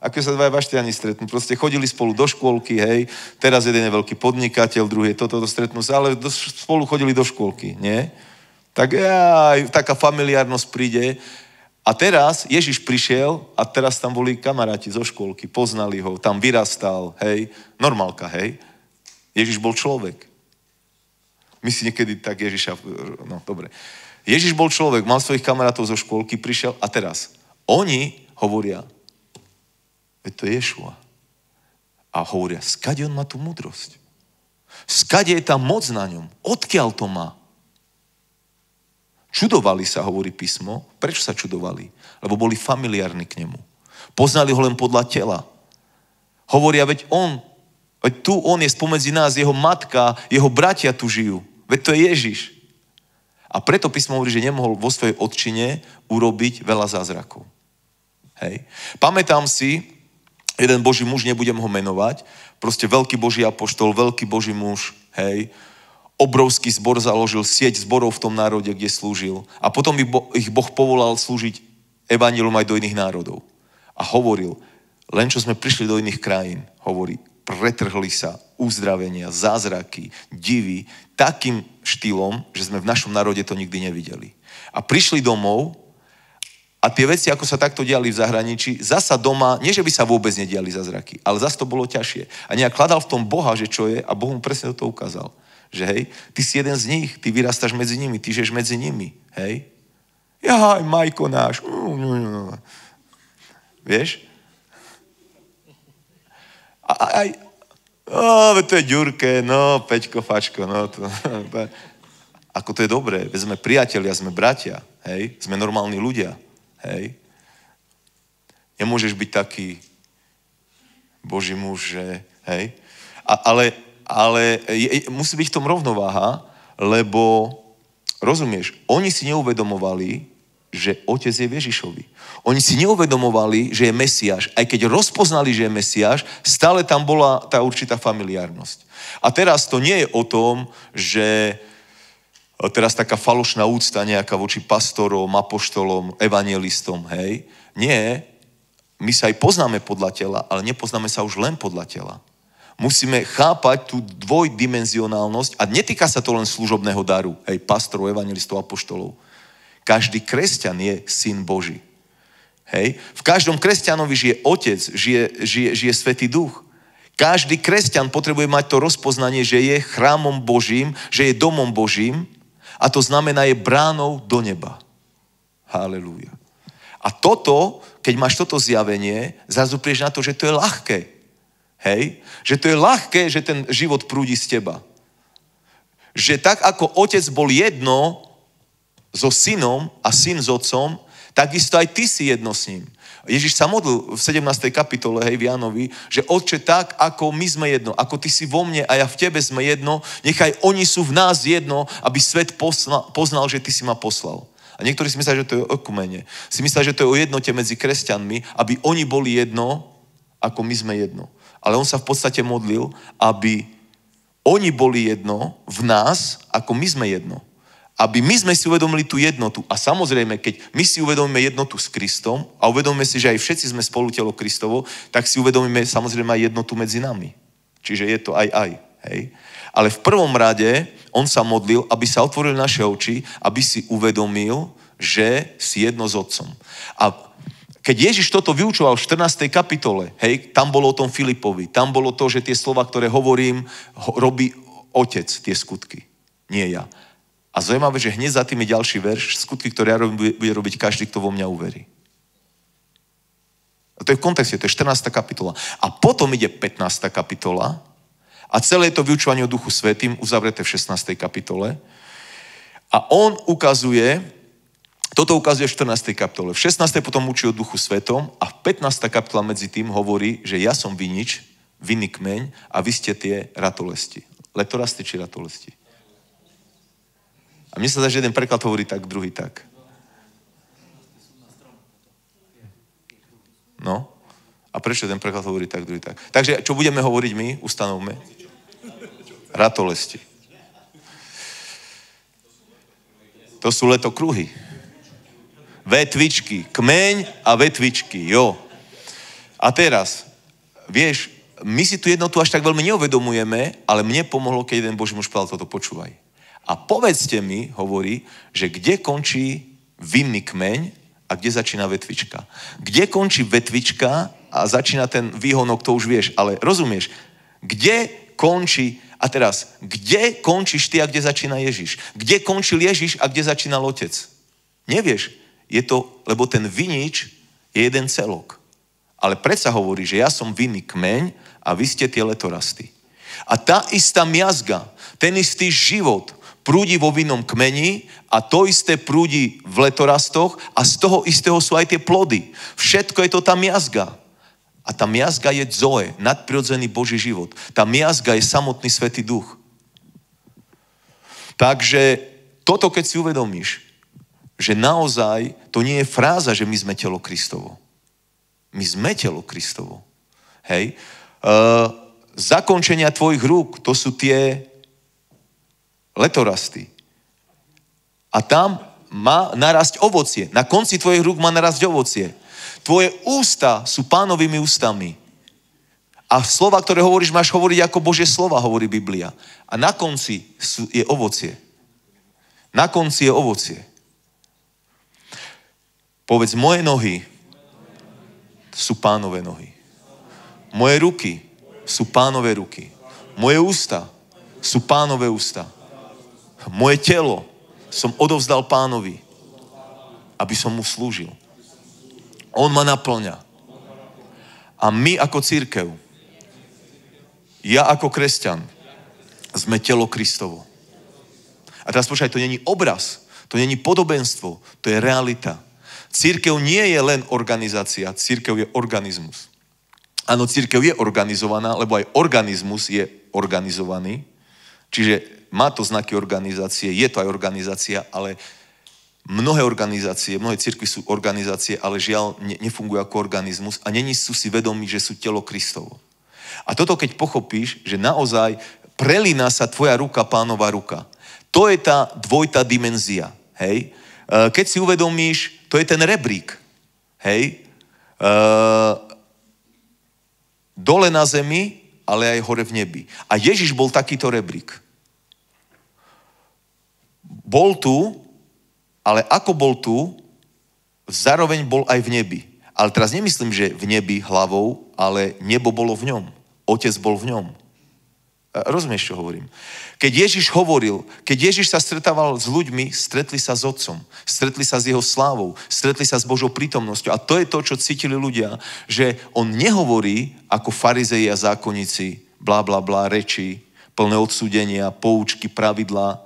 ako sa dvaja baštiani stretnú. Proste chodili spolu do škôlky, hej, teraz jeden je veľký podnikateľ, druhý je toto, to stretnú sa, ale do, spolu chodili do škôlky, nie? tak aj taká familiárnosť príde. A teraz Ježiš prišiel a teraz tam boli kamaráti zo školky. poznali ho, tam vyrastal, hej, normálka, hej. Ježiš bol človek. My si niekedy tak Ježiša, no dobre. Ježiš bol človek, mal svojich kamarátov zo školky, prišiel a teraz oni hovoria, veď to je Ješua. A hovoria, skade on má tú múdrosť? Skade je tá moc na ňom? Odkiaľ to má? Čudovali sa, hovorí písmo. Prečo sa čudovali? Lebo boli familiárni k nemu. Poznali ho len podľa tela. Hovoria, veď on, veď tu on je spomedzi nás, jeho matka, jeho bratia tu žijú. Veď to je Ježiš. A preto písmo hovorí, že nemohol vo svojej odčine urobiť veľa zázrakov. Hej. Pamätám si, jeden Boží muž, nebudem ho menovať, proste veľký Boží apoštol, veľký Boží muž, hej, obrovský zbor založil, sieť zborov v tom národe, kde slúžil. A potom ich Boh povolal slúžiť evanilom aj do iných národov. A hovoril, len čo sme prišli do iných krajín, hovorí, pretrhli sa uzdravenia, zázraky, divy, takým štýlom, že sme v našom národe to nikdy nevideli. A prišli domov a tie veci, ako sa takto diali v zahraničí, zasa doma, nie že by sa vôbec nediali zázraky, ale zasa to bolo ťažšie. A nejak kladal v tom Boha, že čo je a Boh mu presne to ukázal že hej, ty si jeden z nich, ty vyrastáš medzi nimi, ty žiješ medzi nimi, hej. Jaj, Majko náš. Vieš? A aj, o, to je Ďurke, no, Peťko, Fačko, no. To, ako to je dobré, veď sme priatelia, sme bratia, hej, sme normálni ľudia, hej. Nemôžeš byť taký Boží muž, že, hej. A, ale ale je, musí byť v tom rovnováha, lebo rozumieš, oni si neuvedomovali, že otec je Ježišovi. Oni si neuvedomovali, že je Mesiáš. Aj keď rozpoznali, že je Mesiáš, stále tam bola tá určitá familiárnosť. A teraz to nie je o tom, že e, teraz taká falošná úcta nejaká voči pastorom, apoštolom, evangelistom, hej. Nie, my sa aj poznáme podľa tela, ale nepoznáme sa už len podľa tela musíme chápať tú dvojdimenzionálnosť a netýka sa to len služobného daru, hej, pastorov, evangelistov, apoštolov. Každý kresťan je syn Boží. Hej? V každom kresťanovi žije otec, žije, žije, žije svetý duch. Každý kresťan potrebuje mať to rozpoznanie, že je chrámom Božím, že je domom Božím a to znamená je bránou do neba. Halelúja. A toto, keď máš toto zjavenie, zrazu prieš na to, že to je ľahké. Hej? Že to je ľahké, že ten život prúdi z teba. Že tak, ako otec bol jedno so synom a syn s otcom, takisto aj ty si jedno s ním. Ježiš sa modlil v 17. kapitole, hej, v že Otče, tak ako my sme jedno, ako ty si vo mne a ja v tebe sme jedno, nechaj oni sú v nás jedno, aby svet poznal, poznal že ty si ma poslal. A niektorí si myslia, že to je o ekumene. Si myslia, že to je o jednote medzi kresťanmi, aby oni boli jedno, ako my sme jedno ale on sa v podstate modlil, aby oni boli jedno v nás, ako my sme jedno. Aby my sme si uvedomili tú jednotu. A samozrejme, keď my si uvedomíme jednotu s Kristom a uvedomíme si, že aj všetci sme spolu telo Kristovo, tak si uvedomíme samozrejme aj jednotu medzi nami. Čiže je to aj aj. Hej? Ale v prvom rade on sa modlil, aby sa otvorili naše oči, aby si uvedomil, že si jedno s Otcom. A keď Ježiš toto vyučoval v 14. kapitole, hej, tam bolo o tom Filipovi, tam bolo to, že tie slova, ktoré hovorím, ho, robí otec tie skutky, nie ja. A zaujímavé, že hneď za tým je ďalší verš, skutky, ktoré ja robím, bude, robiť každý, kto vo mňa uverí. A to je v kontexte, to je 14. kapitola. A potom ide 15. kapitola a celé to vyučovanie o duchu svetým uzavreté v 16. kapitole. A on ukazuje, toto ukazuje v 14. kapitole. V 16. potom učí o duchu svetom a v 15. kapitola medzi tým hovorí, že ja som vinič, vinný kmeň a vy ste tie ratolesti. Letorasti či ratolesti? A mne sa zdá, že jeden preklad hovorí tak, druhý tak. No. A prečo ten preklad hovorí tak, druhý tak? Takže čo budeme hovoriť my? Ustanovme. Ratolesti. To sú letokruhy vetvičky. Kmeň a vetvičky, jo. A teraz, vieš, my si tú jednotu až tak veľmi neuvedomujeme, ale mne pomohlo, keď jeden Boží muž povedal toto, počúvaj. A povedzte mi, hovorí, že kde končí vinný kmeň a kde začína vetvička. Kde končí vetvička a začína ten výhonok, to už vieš, ale rozumieš, kde končí, a teraz, kde končíš ty a kde začína Ježiš? Kde končil Ježiš a kde začínal Otec? Nevieš je to, lebo ten vinič je jeden celok. Ale predsa hovorí, že ja som vinný kmeň a vy ste tie letorasty. A tá istá miazga, ten istý život prúdi vo vinnom kmeni a to isté prúdi v letorastoch a z toho istého sú aj tie plody. Všetko je to tá miazga. A tá miazga je Zoe, nadprirodzený Boží život. Tá miazga je samotný Svetý Duch. Takže toto, keď si uvedomíš, že naozaj to nie je fráza, že my sme telo Kristovo. My sme telo Kristovo. Hej? E, zakončenia tvojich rúk, to sú tie letorasty. A tam má narasť ovocie. Na konci tvojich rúk má narasť ovocie. Tvoje ústa sú pánovými ústami. A slova, ktoré hovoríš, máš hovoriť ako Bože slova, hovorí Biblia. A na konci je ovocie. Na konci je ovocie. Povedz, moje nohy sú pánové nohy. Moje ruky sú pánové ruky. Moje ústa sú pánové ústa. Moje telo som odovzdal pánovi, aby som mu slúžil. On ma naplňa. A my ako církev, ja ako kresťan, sme telo Kristovo. A teraz počkaj, to není obraz, to není podobenstvo, to je realita. Církev nie je len organizácia, církev je organizmus. Áno, církev je organizovaná, lebo aj organizmus je organizovaný. Čiže má to znaky organizácie, je to aj organizácia, ale mnohé organizácie, mnohé církvy sú organizácie, ale žiaľ ne, nefungujú ako organizmus a není sú si vedomí, že sú telo Kristovo. A toto keď pochopíš, že naozaj prelína sa tvoja ruka, pánova ruka. To je tá dvojta dimenzia. Hej? E, keď si uvedomíš, to je ten rebrík. Hej? E, dole na zemi, ale aj hore v nebi. A Ježiš bol takýto rebrík. Bol tu, ale ako bol tu, zároveň bol aj v nebi. Ale teraz nemyslím, že v nebi hlavou, ale nebo bolo v ňom. Otec bol v ňom. Rozumieš, čo hovorím? Keď Ježiš hovoril, keď Ježiš sa stretával s ľuďmi, stretli sa s Otcom, stretli sa s Jeho slávou, stretli sa s Božou prítomnosťou. A to je to, čo cítili ľudia, že On nehovorí ako farizeji a zákonníci, bla, bla, bla, reči, plné odsúdenia, poučky, pravidlá,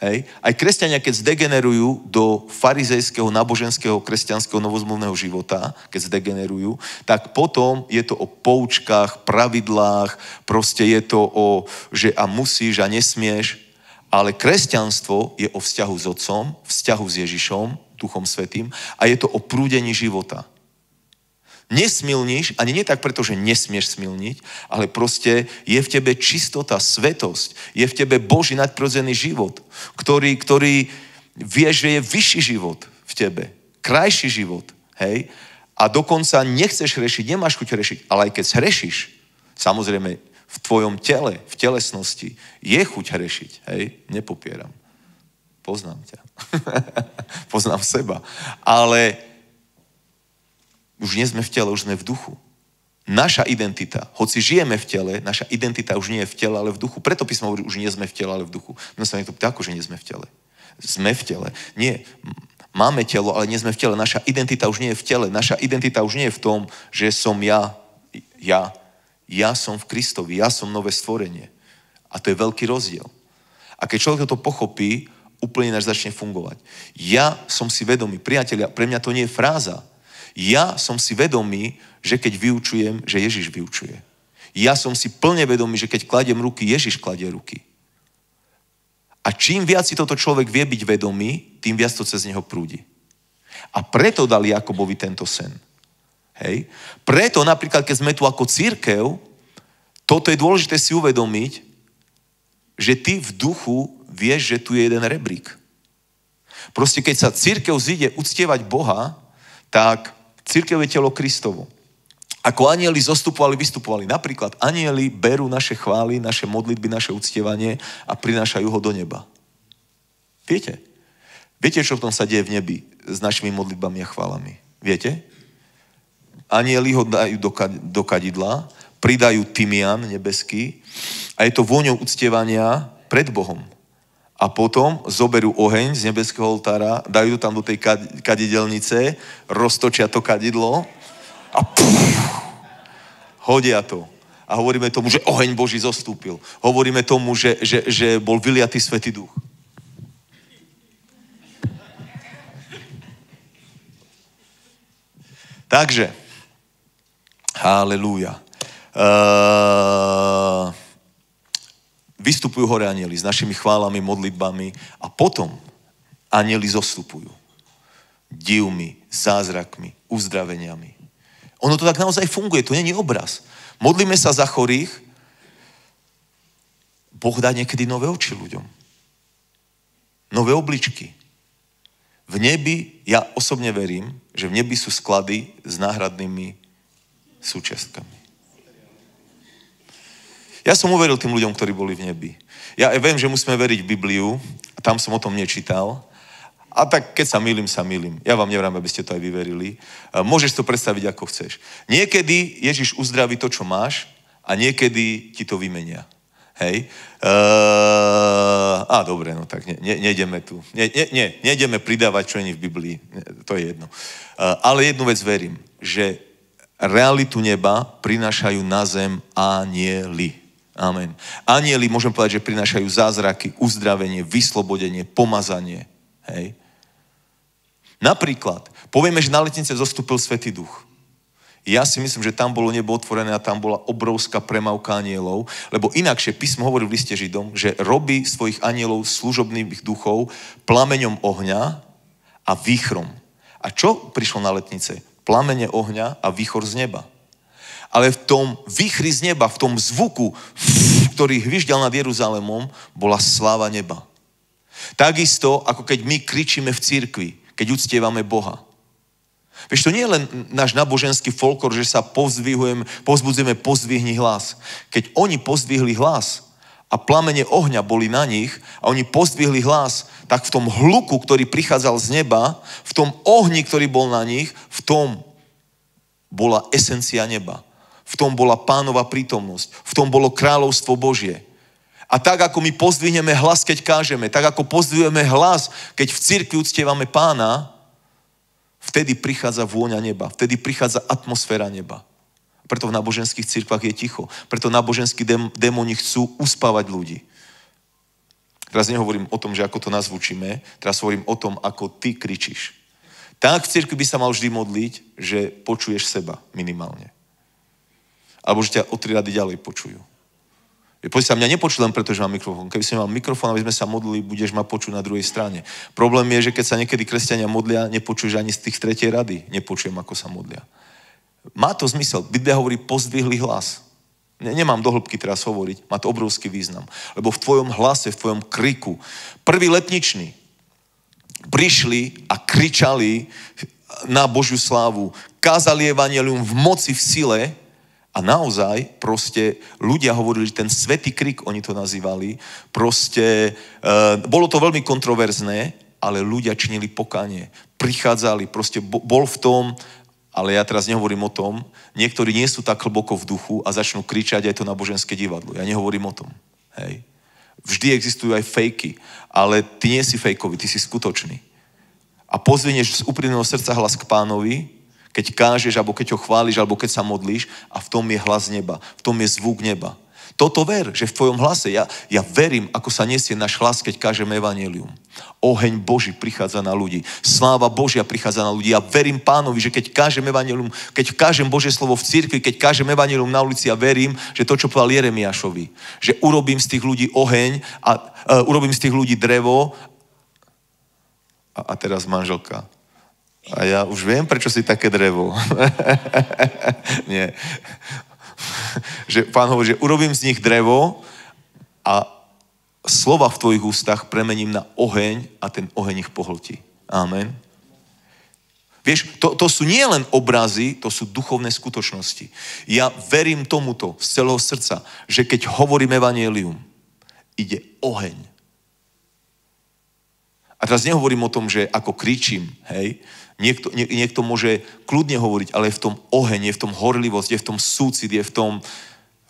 Hej. Aj kresťania, keď zdegenerujú do farizejského, náboženského, kresťanského novozmluvného života, keď zdegenerujú, tak potom je to o poučkách, pravidlách, proste je to o, že a musíš a nesmieš. Ale kresťanstvo je o vzťahu s Otcom, vzťahu s Ježišom, Duchom Svetým a je to o prúdení života. Nesmilníš, ani nie tak, pretože nesmieš smilniť, ale proste je v tebe čistota, svetosť, je v tebe Boží nadprodzený život, ktorý, ktorý vie, že je vyšší život v tebe, krajší život, hej? A dokonca nechceš rešiť, nemáš chuť rešiť, ale aj keď hrešiš, samozrejme v tvojom tele, v telesnosti je chuť hrešiť, hej? Nepopieram. Poznám ťa. Poznám seba. Ale už nie sme v tele, už sme v duchu. Naša identita, hoci žijeme v tele, naša identita už nie je v tele, ale v duchu. Preto písmo hovorí, už nie sme v tele, ale v duchu. No sa niekto ptá, ako, že nie sme v tele. Sme v tele. Nie, máme telo, ale nie sme v tele. Naša identita už nie je v tele. Naša identita už nie je v tom, že som ja, ja. Ja som v Kristovi, ja som nové stvorenie. A to je veľký rozdiel. A keď človek to pochopí, úplne ináč začne fungovať. Ja som si vedomý, priatelia, pre mňa to nie je fráza. Ja som si vedomý, že keď vyučujem, že Ježiš vyučuje. Ja som si plne vedomý, že keď kladiem ruky, Ježiš kladie ruky. A čím viac si toto človek vie byť vedomý, tým viac to cez neho prúdi. A preto dal Jakobovi tento sen. Hej? Preto napríklad, keď sme tu ako církev, toto je dôležité si uvedomiť, že ty v duchu vieš, že tu je jeden rebrík. Proste keď sa církev zíde uctievať Boha, tak Církev je telo Kristovo. Ako anieli zostupovali, vystupovali. Napríklad anieli berú naše chvály, naše modlitby, naše uctievanie a prinášajú ho do neba. Viete? Viete, čo v tom sa deje v nebi s našimi modlitbami a chválami? Viete? Anieli ho dajú do, ka- do kadidla, pridajú tymian nebeský a je to vôňou uctievania pred Bohom a potom zoberú oheň z nebeského oltára, dajú tam do tej kadidelnice, roztočia to kadidlo a puf, hodia to. A hovoríme tomu, že oheň Boží zostúpil. Hovoríme tomu, že, že, že bol vyliatý Svetý Duch. Takže, halleluja. Uh, vystupujú hore anieli s našimi chválami, modlitbami a potom anieli zostupujú divmi, zázrakmi, uzdraveniami. Ono to tak naozaj funguje, to není obraz. Modlíme sa za chorých, Boh dá niekedy nové oči ľuďom. Nové obličky. V nebi, ja osobne verím, že v nebi sú sklady s náhradnými súčiastkami. Ja som uveril tým ľuďom, ktorí boli v nebi. Ja viem, že musíme veriť v Bibliu, tam som o tom nečítal, a tak keď sa milím, sa milím. Ja vám nevrám, aby ste to aj vyverili. E, môžeš to predstaviť, ako chceš. Niekedy Ježiš uzdraví to, čo máš a niekedy ti to vymenia. Hej? Uh, e, a dobre, no tak ne, ne, nejdeme tu. Ne, ne, ne, nejdeme pridávať, čo je v Biblii. To je jedno. Uh, ale jednu vec verím, že realitu neba prinášajú na zem anieli. Amen. Anieli, môžem povedať, že prinášajú zázraky, uzdravenie, vyslobodenie, pomazanie. Hej. Napríklad, povieme, že na letnice zostúpil Svetý Duch. Ja si myslím, že tam bolo nebo otvorené a tam bola obrovská premavka anielov, lebo inakšie písmo hovorí v liste Židom, že robí svojich anielov služobných duchov plameňom ohňa a výchrom. A čo prišlo na letnice? Plamene ohňa a výchor z neba ale v tom výchri z neba, v tom zvuku, ktorý hvižďal nad Jeruzalémom, bola sláva neba. Takisto, ako keď my kričíme v církvi, keď uctievame Boha. Vieš, to nie je len náš náboženský folklor, že sa pozvihujeme, pozbudzujeme pozvihni hlas. Keď oni pozvihli hlas a plamene ohňa boli na nich a oni pozvihli hlas, tak v tom hluku, ktorý prichádzal z neba, v tom ohni, ktorý bol na nich, v tom bola esencia neba v tom bola pánova prítomnosť, v tom bolo kráľovstvo Božie. A tak, ako my pozdvihneme hlas, keď kážeme, tak ako pozdvihujeme hlas, keď v cirkvi uctievame pána, vtedy prichádza vôňa neba, vtedy prichádza atmosféra neba. Preto v náboženských cirkvách je ticho. Preto náboženskí démoni chcú uspávať ľudí. Teraz nehovorím o tom, že ako to nazvučíme, teraz hovorím o tom, ako ty kričíš. Tak v cirkvi by sa mal vždy modliť, že počuješ seba minimálne alebo že ťa o tri rady ďalej počujú. Poď sa, mňa nepočuť len preto, že mám mikrofón. Keby som mal mikrofón, aby sme sa modlili, budeš ma počuť na druhej strane. Problém je, že keď sa niekedy kresťania modlia, nepočuješ ani z tých tretej rady. Nepočujem, ako sa modlia. Má to zmysel. Biblia hovorí pozdvihli hlas. Nemám do hĺbky teraz hovoriť. Má to obrovský význam. Lebo v tvojom hlase, v tvojom kriku. Prvý letniční prišli a kričali na Božiu slávu. Kázali evanelium v moci, v sile, a naozaj proste ľudia hovorili, že ten svetý krik, oni to nazývali, proste e, bolo to veľmi kontroverzné, ale ľudia činili pokanie. Prichádzali, proste bol v tom, ale ja teraz nehovorím o tom, niektorí nie sú tak hlboko v duchu a začnú kričať aj to na boženské divadlo. Ja nehovorím o tom. Hej. Vždy existujú aj fejky, ale ty nie si fejkový, ty si skutočný. A pozvinieš z úprimného srdca hlas k pánovi, keď kážeš, alebo keď ho chváliš, alebo keď sa modlíš a v tom je hlas neba, v tom je zvuk neba. Toto ver, že v tvojom hlase, ja, ja verím, ako sa nesie náš hlas, keď kážem evanelium. Oheň Boží prichádza na ľudí. Sláva Božia prichádza na ľudí. Ja verím pánovi, že keď kážem evanelium, keď kážem Božie slovo v cirkvi, keď kážem evanelium na ulici, ja verím, že to, čo povedal Jeremiášovi, že urobím z tých ľudí oheň a uh, urobím z tých ľudí drevo a, a teraz manželka a ja už viem, prečo si také drevo. Nie. že pán hovorí, že urobím z nich drevo a slova v tvojich ústach premením na oheň a ten oheň ich pohltí. Amen. Vieš, to, to sú nie len obrazy, to sú duchovné skutočnosti. Ja verím tomuto z celého srdca, že keď hovorím evanelium, ide oheň. A teraz nehovorím o tom, že ako kričím, hej, Niekto, nie, niekto môže kľudne hovoriť, ale je v tom oheň, je v tom horlivosť, je v tom súcit, je v tom,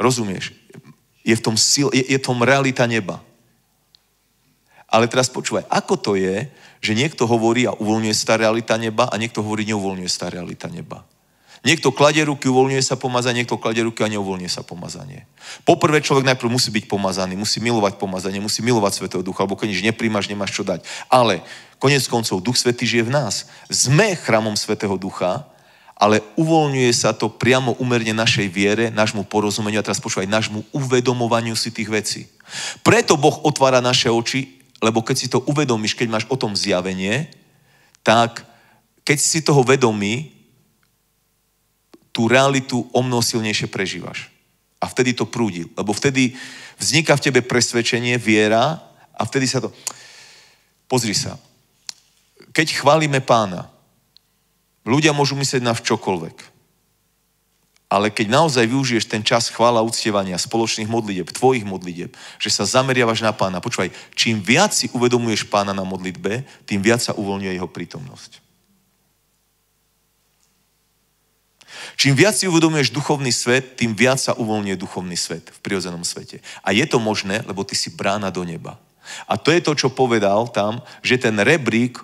rozumieš, je v tom sil, je, je v tom realita neba. Ale teraz počúvaj, ako to je, že niekto hovorí a uvoľňuje sa tá realita neba a niekto hovorí, neuvoľňuje sa tá realita neba. Niekto kladie ruky, uvoľňuje sa pomazanie, niekto kladie ruky a neuvoľňuje sa pomazanie. Poprvé človek najprv musí byť pomazaný, musí milovať pomazanie, musí milovať Svetého Ducha, lebo keď nič nepríjmaš, nemáš čo dať. Ale Konec koncov, Duch Svetý žije v nás. Sme chramom Svetého Ducha, ale uvoľňuje sa to priamo umerne našej viere, nášmu porozumeniu a teraz počúvaj, nášmu uvedomovaniu si tých vecí. Preto Boh otvára naše oči, lebo keď si to uvedomíš, keď máš o tom zjavenie, tak keď si toho vedomí, tú realitu o mnoho silnejšie prežívaš. A vtedy to prúdi, lebo vtedy vzniká v tebe presvedčenie, viera a vtedy sa to... Pozri sa, keď chválime pána, ľudia môžu myslieť na čokoľvek. Ale keď naozaj využiješ ten čas chvála, uctievania, spoločných modlitieb, tvojich modlitieb, že sa zameriavaš na pána, počúvaj, čím viac si uvedomuješ pána na modlitbe, tým viac sa uvoľňuje jeho prítomnosť. Čím viac si uvedomuješ duchovný svet, tým viac sa uvoľňuje duchovný svet v prirodzenom svete. A je to možné, lebo ty si brána do neba. A to je to, čo povedal tam, že ten rebrík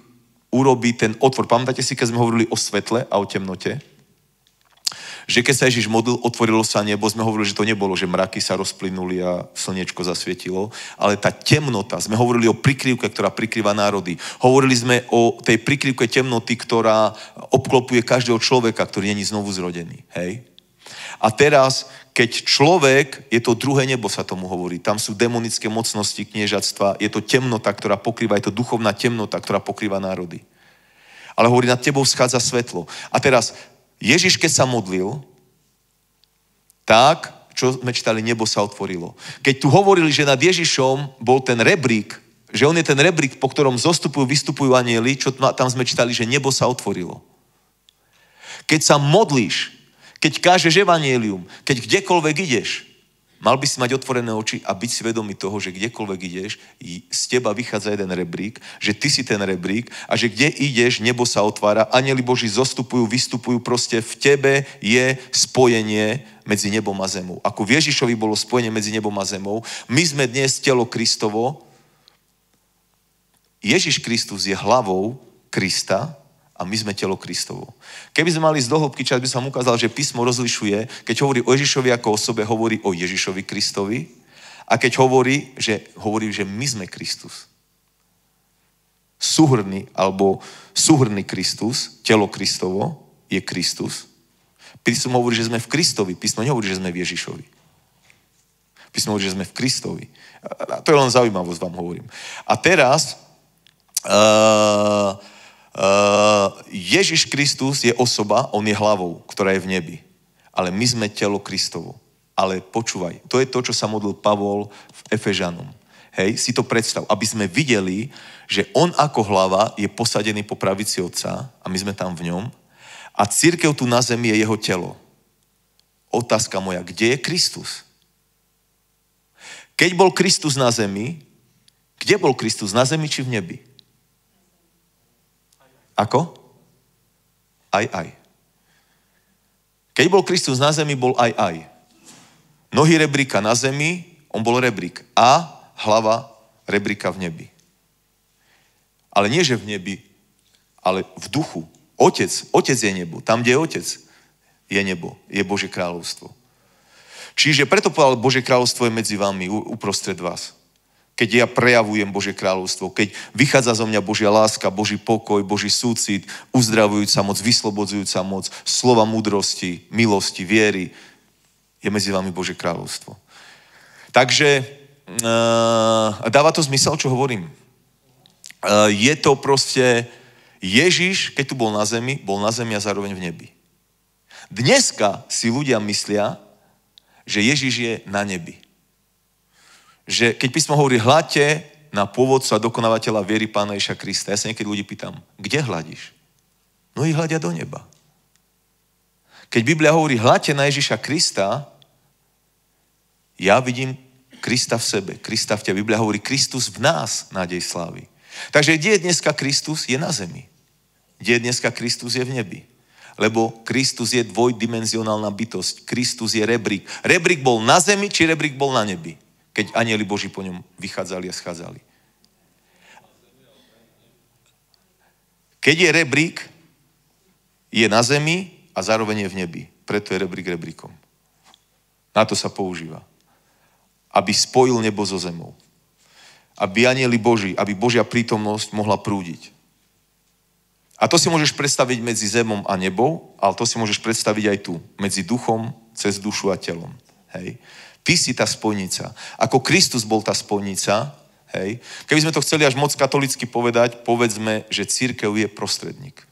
urobí ten otvor. Pamätáte si, keď sme hovorili o svetle a o temnote? Že keď sa Ježiš modlil, otvorilo sa nebo, sme hovorili, že to nebolo, že mraky sa rozplynuli a slnečko zasvietilo, ale tá temnota, sme hovorili o prikryvke, ktorá prikryva národy. Hovorili sme o tej prikryvke temnoty, ktorá obklopuje každého človeka, ktorý není znovu zrodený. Hej? A teraz, keď človek, je to druhé nebo sa tomu hovorí, tam sú demonické mocnosti kniežatstva, je to temnota, ktorá pokrýva, je to duchovná temnota, ktorá pokrýva národy. Ale hovorí, nad tebou schádza svetlo. A teraz, Ježiš, keď sa modlil, tak, čo sme čítali, nebo sa otvorilo. Keď tu hovorili, že nad Ježišom bol ten rebrík, že on je ten rebrík, po ktorom zostupujú, vystupujú anieli, čo tam sme čítali, že nebo sa otvorilo. Keď sa modlíš, keď kážeš evanielium, keď kdekoľvek ideš, mal by si mať otvorené oči a byť svedomý toho, že kdekoľvek ideš, z teba vychádza jeden rebrík, že ty si ten rebrík a že kde ideš, nebo sa otvára, anieli Boží zostupujú, vystupujú, proste v tebe je spojenie medzi nebom a zemou. Ako v Ježišovi bolo spojenie medzi nebom a zemou, my sme dnes telo Kristovo, Ježiš Kristus je hlavou Krista, a my sme telo Kristovo. Keby sme mali z dohobky čas, by som ukázal, že písmo rozlišuje, keď hovorí o Ježišovi ako o osobe, hovorí o Ježišovi Kristovi. A keď hovorí, že, hovorí, že my sme Kristus. Súhrný, alebo súhrný Kristus, telo Kristovo, je Kristus. Písmo hovorí, že sme v Kristovi. Písmo nehovorí, že sme v Ježišovi. Písmo hovorí, že sme v Kristovi. A to je len zaujímavosť, vám hovorím. A teraz... Uh, Eh, Ježiš Kristus je osoba, on je hlavou, ktorá je v nebi. Ale my sme telo Kristovo. Ale počúvaj, to je to, čo sa modlil Pavol v Efežanom. Hej, si to predstav, aby sme videli, že on ako hlava je posadený po pravici Otca a my sme tam v ňom a církev tu na zemi je jeho telo. Otázka moja, kde je Kristus? Keď bol Kristus na zemi, kde bol Kristus? Na zemi či v nebi? Ako? Aj, aj. Keď bol Kristus na zemi, bol aj, aj. Nohy rebríka na zemi, on bol rebrík. A hlava rebríka v nebi. Ale nie, že v nebi, ale v duchu. Otec, otec je nebo. Tam, kde je otec, je nebo. Je Bože kráľovstvo. Čiže preto povedal, Bože kráľovstvo je medzi vami, uprostred vás keď ja prejavujem Božie kráľovstvo, keď vychádza zo mňa Božia láska, Boží pokoj, Boží súcit, uzdravujúca moc, vyslobodzujúca moc, slova múdrosti, milosti, viery, je medzi vami Božie kráľovstvo. Takže e, dáva to zmysel, čo hovorím. E, je to proste Ježiš, keď tu bol na zemi, bol na zemi a zároveň v nebi. Dneska si ľudia myslia, že Ježiš je na nebi že keď písmo hovorí hľadte na pôvodcu a dokonavateľa viery Pána Ježa Krista. Ja sa niekedy ľudí pýtam, kde hľadíš? No i hľadia do neba. Keď Biblia hovorí hľadte na Ježiša Krista, ja vidím Krista v sebe, Krista v tebe. Biblia hovorí Kristus v nás, nádej slávy. Takže kde je dneska Kristus? Je na zemi. Kde je dneska Kristus? Je v nebi. Lebo Kristus je dvojdimenzionálna bytosť. Kristus je rebrík. Rebrík bol na zemi, či rebrík bol na nebi? keď anieli Boží po ňom vychádzali a schádzali. Keď je rebrík, je na zemi a zároveň je v nebi. Preto je rebrík rebríkom. Na to sa používa. Aby spojil nebo so zemou. Aby anieli Boží, aby Božia prítomnosť mohla prúdiť. A to si môžeš predstaviť medzi zemom a nebou, ale to si môžeš predstaviť aj tu. Medzi duchom, cez dušu a telom. Hej. Ty si tá spojnica. Ako Kristus bol tá spojnica, hej. Keby sme to chceli až moc katolicky povedať, povedzme, že církev je prostredník.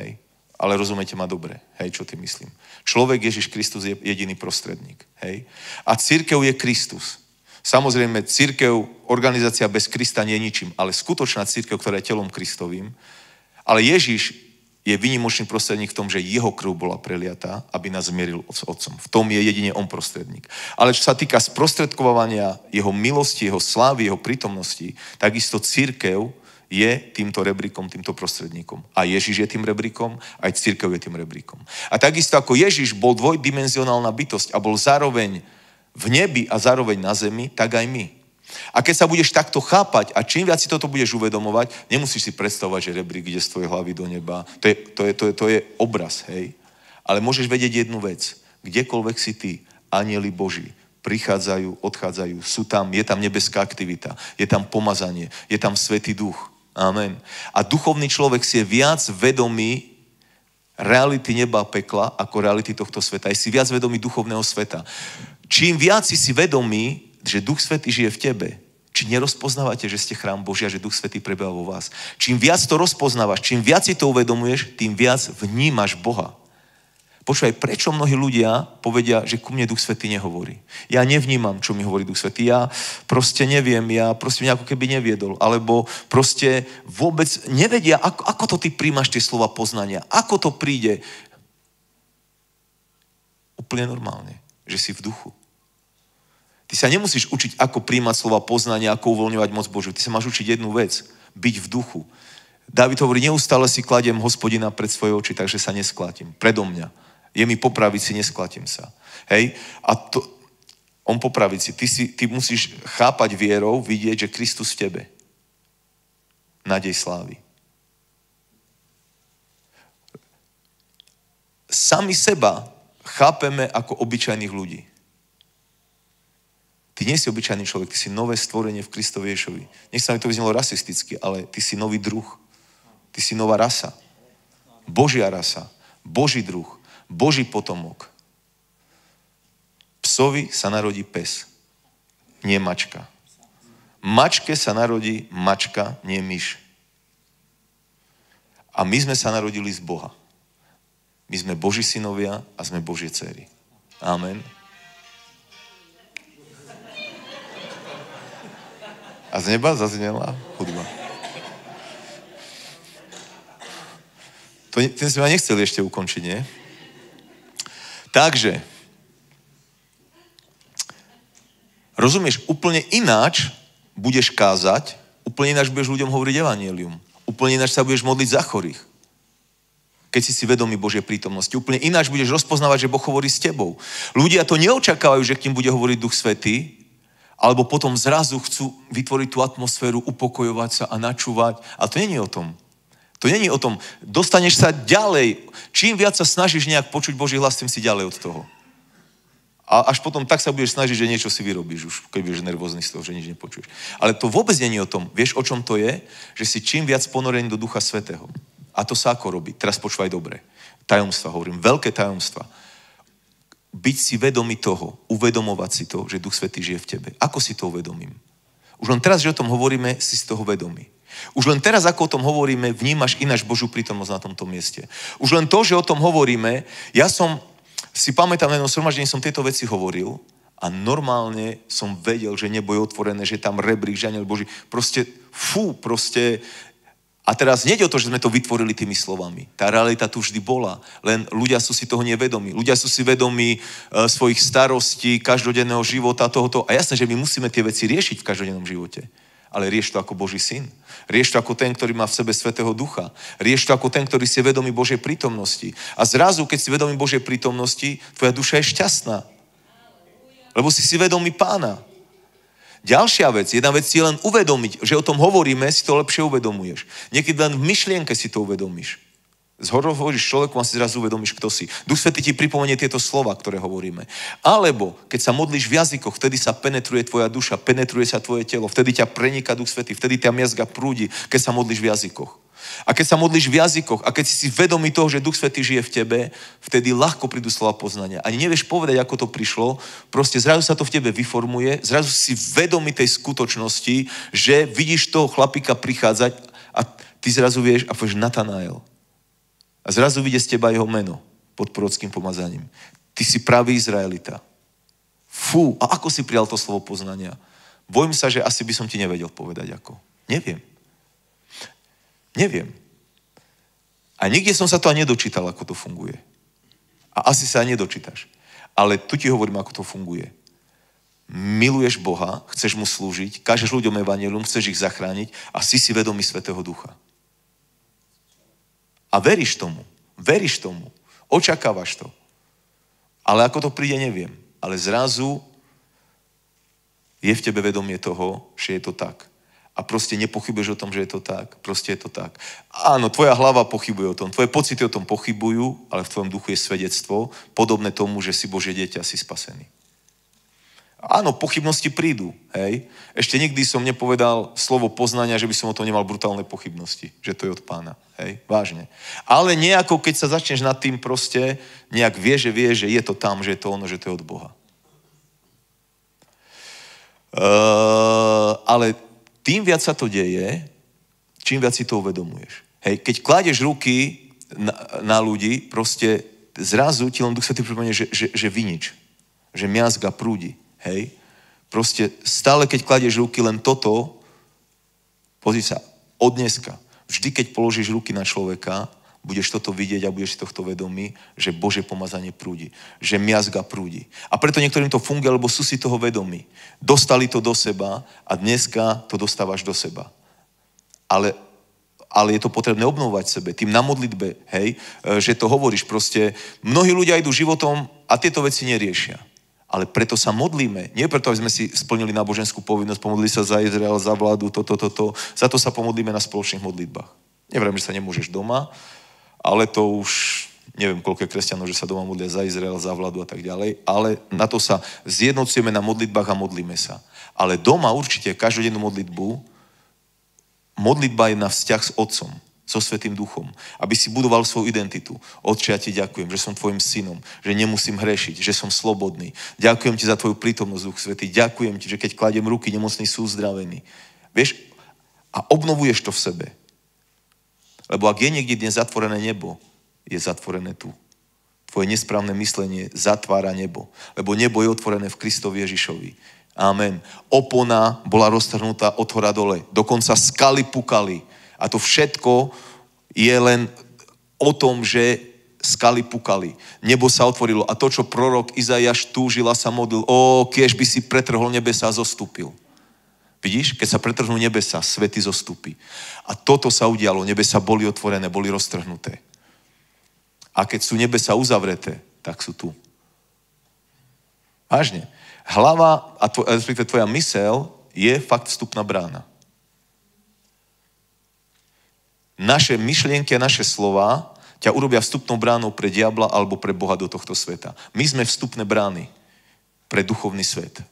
Hej. Ale rozumiete ma dobre, hej, čo ty myslím. Človek Ježiš Kristus je jediný prostredník. Hej. A církev je Kristus. Samozrejme, církev, organizácia bez Krista nie je ničím, ale skutočná církev, ktorá je telom Kristovým, ale Ježiš je vynimočný prostredník v tom, že jeho krv bola preliatá, aby nás zmieril s Otcom. V tom je jedine on prostredník. Ale čo sa týka sprostredkovania jeho milosti, jeho slávy, jeho prítomnosti, takisto církev je týmto rebríkom, týmto prostredníkom. A Ježiš je tým rebríkom, aj církev je tým rebríkom. A takisto ako Ježiš bol dvojdimenzionálna bytosť a bol zároveň v nebi a zároveň na zemi, tak aj my. A keď sa budeš takto chápať a čím viac si toto budeš uvedomovať, nemusíš si predstavovať, že rebrík ide z tvojej hlavy do neba. To je, to je, to je, to je obraz, hej. Ale môžeš vedieť jednu vec. Kdekoľvek si ty, anieli Boží, prichádzajú, odchádzajú, sú tam, je tam nebeská aktivita, je tam pomazanie, je tam Svetý Duch. Amen. A duchovný človek si je viac vedomý reality neba a pekla ako reality tohto sveta. Je si viac vedomý duchovného sveta. Čím viac si si vedomý že Duch Svetý žije v tebe, či nerozpoznávate, že ste chrám Božia, že Duch Svetý prebieha vo vás. Čím viac to rozpoznávaš, čím viac si to uvedomuješ, tým viac vnímaš Boha. Počúvaj, prečo mnohí ľudia povedia, že ku mne Duch Svetý nehovorí. Ja nevnímam, čo mi hovorí Duch Svetý. Ja proste neviem, ja proste mňa ako keby neviedol. Alebo proste vôbec nevedia, ako, ako to ty príjmaš tie slova poznania. Ako to príde. Úplne normálne, že si v duchu Ty sa nemusíš učiť, ako príjmať slova poznania, ako uvoľňovať moc Božiu. Ty sa máš učiť jednu vec. Byť v duchu. David hovorí, neustále si kladiem hospodina pred svoje oči, takže sa nesklátim. Predo mňa. Je mi popraviť si, nesklátim sa. Hej? A to, on popraviť si. Ty, si, ty musíš chápať vierou, vidieť, že Kristus v tebe. Nadej slávy. Sami seba chápeme ako obyčajných ľudí. Ty nie si obyčajný človek, ty si nové stvorenie v Kristovi Nech sa mi to vyznelo rasisticky, ale ty si nový druh. Ty si nová rasa. Božia rasa. Boží druh. Boží potomok. Psovi sa narodí pes, nie mačka. Mačke sa narodí mačka, nie myš. A my sme sa narodili z Boha. My sme Boží synovia a sme Božie dcery. Amen. A z neba zaznela hudba. To, ten sme ma nechceli ešte ukončiť, nie? Takže, rozumieš, úplne ináč budeš kázať, úplne ináč budeš ľuďom hovoriť evanílium. Úplne ináč sa budeš modliť za chorých keď si si vedomý Božej prítomnosti. Úplne ináč budeš rozpoznávať, že Boh hovorí s tebou. Ľudia to neočakávajú, že k ním bude hovoriť Duch Svetý, alebo potom zrazu chcú vytvoriť tú atmosféru, upokojovať sa a načúvať. A to není o tom. To není o tom. Dostaneš sa ďalej. Čím viac sa snažíš nejak počuť Boží hlas, tým si ďalej od toho. A až potom tak sa budeš snažiť, že niečo si vyrobíš už, keď budeš nervózny z toho, že nič nepočuješ. Ale to vôbec není o tom. Vieš, o čom to je? Že si čím viac ponorený do Ducha Svetého. A to sa ako robí? Teraz počúvaj dobre. Tajomstva hovorím, veľké tajomstva byť si vedomý toho, uvedomovať si to, že Duch Svetý žije v tebe. Ako si to uvedomím? Už len teraz, že o tom hovoríme, si z toho vedomý. Už len teraz, ako o tom hovoríme, vnímaš ináč Božú prítomnosť na tomto mieste. Už len to, že o tom hovoríme, ja som, si pamätám, na jednom sromaždení som tieto veci hovoril a normálne som vedel, že nebo je otvorené, že tam rebrík, že aniel Boží. Proste, fú, proste, a teraz nejde o to, že sme to vytvorili tými slovami. Tá realita tu vždy bola, len ľudia sú si toho nevedomí. Ľudia sú si vedomí e, svojich starostí, každodenného života, tohoto. A jasné, že my musíme tie veci riešiť v každodennom živote. Ale rieš to ako Boží syn. Rieš to ako ten, ktorý má v sebe Svetého Ducha. Rieš to ako ten, ktorý si je vedomý Božej prítomnosti. A zrazu, keď si vedomý Božej prítomnosti, tvoja duša je šťastná. Lebo si si vedomý pána. Ďalšia vec, jedna vec je len uvedomiť, že o tom hovoríme, si to lepšie uvedomuješ. Niekedy len v myšlienke si to uvedomíš hovoríš človeku a si zrazu uvedomíš, kto si. Duch Svetý ti pripomenie tieto slova, ktoré hovoríme. Alebo keď sa modlíš v jazykoch, vtedy sa penetruje tvoja duša, penetruje sa tvoje telo, vtedy ťa prenika Duch Svetý, vtedy ťa miazga prúdi, keď sa modlíš v jazykoch. A keď sa modlíš v jazykoch a keď si si vedomý toho, že Duch Svetý žije v tebe, vtedy ľahko prídu slova poznania. Ani nevieš povedať, ako to prišlo, proste zrazu sa to v tebe vyformuje, zrazu si vedomý tej skutočnosti, že vidíš toho chlapika prichádzať a ty zrazu vieš a povieš Natanael. A zrazu vidie z teba jeho meno pod prorockým pomazaním. Ty si pravý Izraelita. Fú, a ako si prijal to slovo poznania? Bojím sa, že asi by som ti nevedel povedať ako. Neviem. Neviem. A nikde som sa to ani nedočítal, ako to funguje. A asi sa nedočítaš. Ale tu ti hovorím, ako to funguje. Miluješ Boha, chceš mu slúžiť, kážeš ľuďom evanelium, chceš ich zachrániť a si si vedomý Svetého Ducha. A veríš tomu. Veríš tomu. Očakávaš to. Ale ako to príde, neviem. Ale zrazu je v tebe vedomie toho, že je to tak. A proste nepochybuješ o tom, že je to tak. Proste je to tak. Áno, tvoja hlava pochybuje o tom, tvoje pocity o tom pochybujú, ale v tvojom duchu je svedectvo, podobné tomu, že si Bože dieťa, si spasený. Áno, pochybnosti prídu, hej. Ešte nikdy som nepovedal slovo poznania, že by som o tom nemal brutálne pochybnosti, že to je od pána, hej, vážne. Ale nejako, keď sa začneš nad tým proste, nejak vie, že vie, že je to tam, že je to ono, že to je od Boha. Uh, ale tým viac sa to deje, čím viac si to uvedomuješ. Hej, keď kladeš ruky na, na ľudí, proste zrazu ti len Duch Svetý pripomenie, že, že, že vinič, že miazga prúdi Hej? Proste stále, keď kladeš ruky len toto, pozri sa, od dneska, vždy, keď položíš ruky na človeka, budeš toto vidieť a budeš si tohto vedomý, že Bože pomazanie prúdi, že miazga prúdi. A preto niektorým to funguje, lebo sú si toho vedomí. Dostali to do seba a dneska to dostávaš do seba. Ale ale je to potrebné obnovovať sebe, tým na modlitbe, hej, e, že to hovoríš proste. Mnohí ľudia idú životom a tieto veci neriešia. Ale preto sa modlíme. Nie preto, aby sme si splnili náboženskú povinnosť, pomodli sa za Izrael, za vládu, toto, toto. To. Za to sa pomodlíme na spoločných modlitbách. Neviem, že sa nemôžeš doma, ale to už neviem, koľko je kresťanov, že sa doma modlia za Izrael, za vládu a tak ďalej, ale na to sa zjednocujeme na modlitbách a modlíme sa. Ale doma určite každodennú modlitbu, modlitba je na vzťah s otcom so Svetým Duchom, aby si budoval svoju identitu. Otče, ja ti ďakujem, že som tvojim synom, že nemusím hrešiť, že som slobodný. Ďakujem ti za tvoju prítomnosť, Duch Svetý. Ďakujem ti, že keď kladiem ruky, nemocní sú uzdravení. Vieš, a obnovuješ to v sebe. Lebo ak je niekde dnes zatvorené nebo, je zatvorené tu. Tvoje nesprávne myslenie zatvára nebo. Lebo nebo je otvorené v Kristovi Ježišovi. Amen. Opona bola roztrhnutá od hora dole. Dokonca skaly pukali a to všetko je len o tom, že skaly pukali. Nebo sa otvorilo. A to, čo prorok Izajaš túžil a sa modlil, o, kiež by si pretrhol nebesa a zostúpil. Vidíš, keď sa pretrhnú nebesa, svety zostúpi. A toto sa udialo. Nebesa boli otvorené, boli roztrhnuté. A keď sú nebesa uzavreté, tak sú tu. Vážne. Hlava, a tvoja mysel, je fakt vstupná brána. naše myšlienky a naše slova ťa urobia vstupnou bránou pre diabla alebo pre Boha do tohto sveta. My sme vstupné brány pre duchovný svet.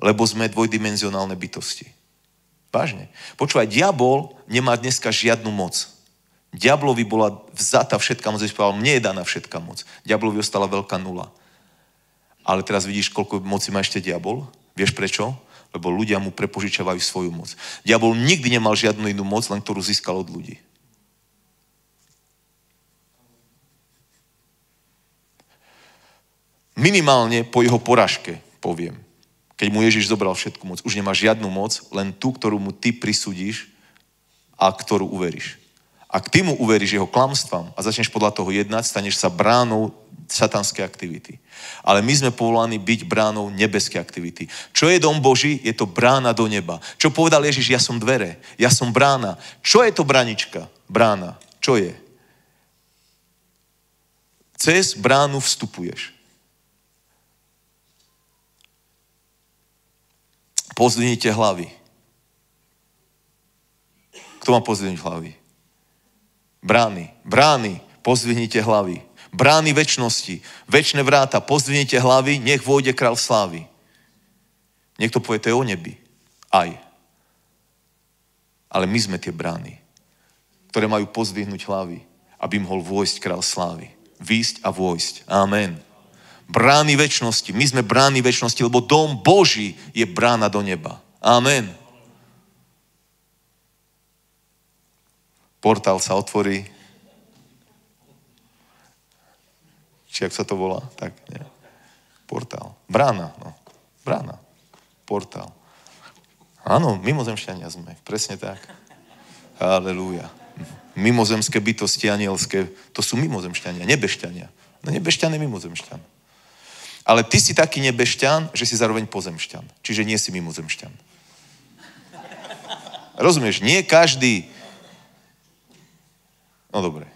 Lebo sme dvojdimenzionálne bytosti. Vážne. Počúvaj, diabol nemá dneska žiadnu moc. Diablovi bola vzata všetká moc, povedal, mne je daná všetká moc. Diablovi ostala veľká nula. Ale teraz vidíš, koľko moci má ešte diabol? Vieš prečo? lebo ľudia mu prepožičavajú svoju moc. Diabol nikdy nemal žiadnu inú moc, len ktorú získal od ľudí. Minimálne po jeho poražke, poviem. Keď mu Ježiš zobral všetku moc, už nemá žiadnu moc, len tú, ktorú mu ty prisudíš a ktorú uveríš. Ak ty mu uveríš jeho klamstvám a začneš podľa toho jednať, staneš sa bránou satanské aktivity. Ale my sme povolaní byť bránou nebeské aktivity. Čo je dom Boží? Je to brána do neba. Čo povedal Ježiš? Ja som dvere, ja som brána. Čo je to branička? Brána. Čo je? Cez bránu vstupuješ. Pozdvinite hlavy. Kto má pozdvihniť hlavy? Brány. Brány. Pozdvihnite hlavy brány väčšnosti, väčšie vráta, pozdvinite hlavy, nech vôjde král slávy. Niekto povie, to je o nebi. Aj. Ale my sme tie brány, ktoré majú pozdvihnúť hlavy, aby mohol vôjsť král slávy. Výsť a vôjsť. Amen. Brány väčšnosti. My sme brány väčšnosti, lebo dom Boží je brána do neba. Amen. Portál sa otvorí, či ak sa to volá, tak nie. Portál. Brána, no. Brána. Portál. Áno, mimozemšťania sme, presne tak. Halelúja. Mimozemské bytosti anielské, to sú mimozemšťania, nebešťania. No nebešťan je mimozemšťan. Ale ty si taký nebešťan, že si zároveň pozemšťan. Čiže nie si mimozemšťan. Rozumieš? Nie každý... No dobre.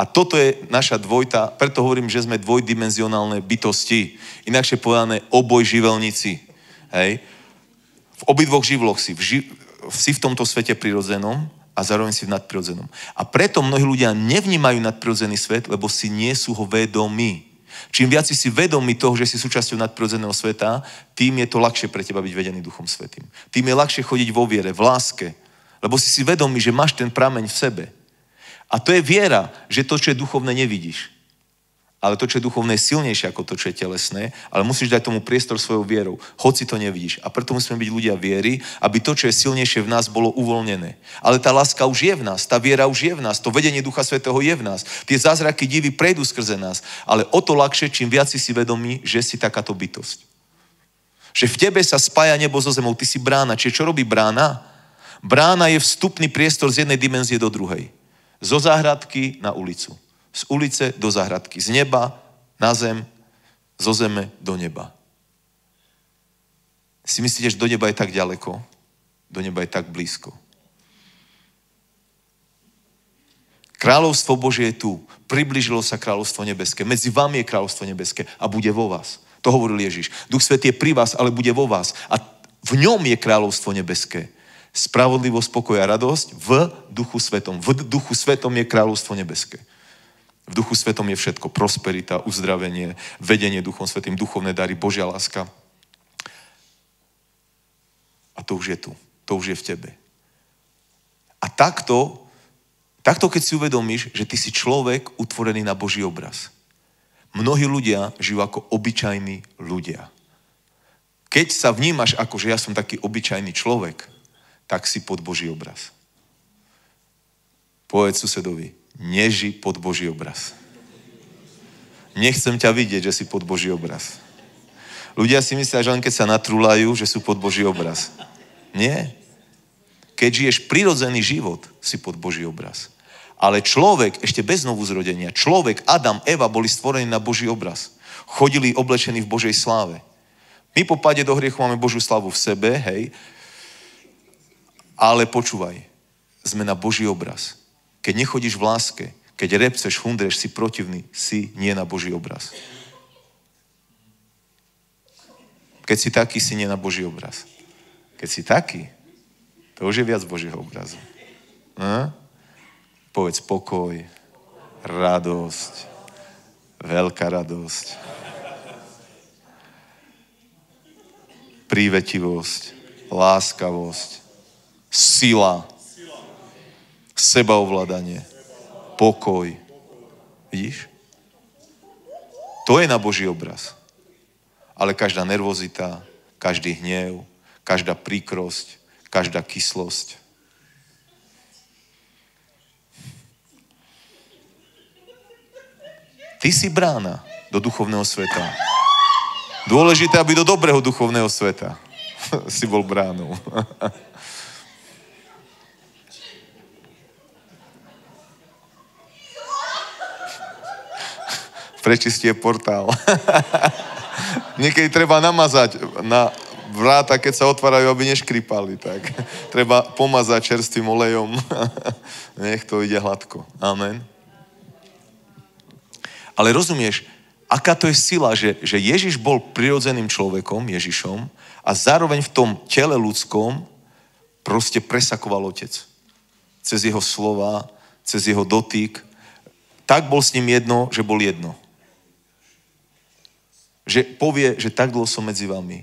A toto je naša dvojta, preto hovorím, že sme dvojdimenzionálne bytosti. Inakšie povedané živelníci. Hej? V obidvoch živloch si. V ži- si v tomto svete prirodzenom a zároveň si v nadprirodzenom. A preto mnohí ľudia nevnímajú nadprirodzený svet, lebo si nie sú ho vedomí. Čím viac si si vedomý toho, že si súčasťou nadprirodzeného sveta, tým je to ľahšie pre teba byť vedený Duchom Svetým. Tým je ľahšie chodiť vo viere, v láske, lebo si si vedomý, že máš ten prameň v sebe. A to je viera, že to, čo je duchovné, nevidíš. Ale to, čo je duchovné, je silnejšie ako to, čo je telesné, ale musíš dať tomu priestor svojou vierou, hoci to nevidíš. A preto musíme byť ľudia viery, aby to, čo je silnejšie v nás, bolo uvoľnené. Ale tá láska už je v nás, tá viera už je v nás, to vedenie Ducha Svetého je v nás. Tie zázraky divy prejdú skrze nás, ale o to ľahšie, čím viac si si vedomí, že si takáto bytosť. Že v tebe sa spája nebo so zemou, ty si brána. Čiže čo robí brána? Brána je vstupný priestor z jednej dimenzie do druhej zo záhradky na ulicu. Z ulice do záhradky. Z neba na zem, zo zeme do neba. Si myslíte, že do neba je tak ďaleko? Do neba je tak blízko. Kráľovstvo Božie je tu. Približilo sa kráľovstvo nebeské. Medzi vami je kráľovstvo nebeské a bude vo vás. To hovoril Ježiš. Duch Svet je pri vás, ale bude vo vás. A v ňom je kráľovstvo nebeské spravodlivosť, pokoj a radosť v duchu svetom. V duchu svetom je kráľovstvo nebeské. V duchu svetom je všetko. Prosperita, uzdravenie, vedenie duchom svetým, duchovné dary, Božia láska. A to už je tu. To už je v tebe. A takto, takto keď si uvedomíš, že ty si človek utvorený na Boží obraz. Mnohí ľudia žijú ako obyčajní ľudia. Keď sa vnímaš ako, že ja som taký obyčajný človek, tak si pod Boží obraz. Povedz susedovi, neži pod Boží obraz. Nechcem ťa vidieť, že si pod Boží obraz. Ľudia si myslia, že len keď sa natrúlajú, že sú pod Boží obraz. Nie. Keď žiješ prirodzený život, si pod Boží obraz. Ale človek, ešte bez znovu zrodenia, človek, Adam, Eva boli stvorení na Boží obraz. Chodili oblečení v Božej sláve. My po páde do hriechu máme Božiu slavu v sebe, hej, ale počúvaj, sme na Boží obraz. Keď nechodíš v láske, keď repceš, hundreš, si protivný, si nie na Boží obraz. Keď si taký, si nie na Boží obraz. Keď si taký, to už je viac Božieho obrazu. Hm? Povedz pokoj, radosť, veľká radosť, prívetivosť, láskavosť, sila, sebaovládanie, pokoj. Vidíš? To je na Boží obraz. Ale každá nervozita, každý hnev, každá príkrosť, každá kyslosť, Ty si brána do duchovného sveta. Dôležité, aby do dobrého duchovného sveta si bol bránou. prečistie portál. Niekedy treba namazať na vráta, keď sa otvárajú, aby neškripali. Tak treba pomazať čerstvým olejom. Nech to ide hladko. Amen. Ale rozumieš, aká to je sila, že, že Ježiš bol prirodzeným človekom, Ježišom, a zároveň v tom tele ľudskom proste presakoval Otec. Cez jeho slova, cez jeho dotyk. Tak bol s ním jedno, že bol jedno že povie, že tak dlho som medzi vami.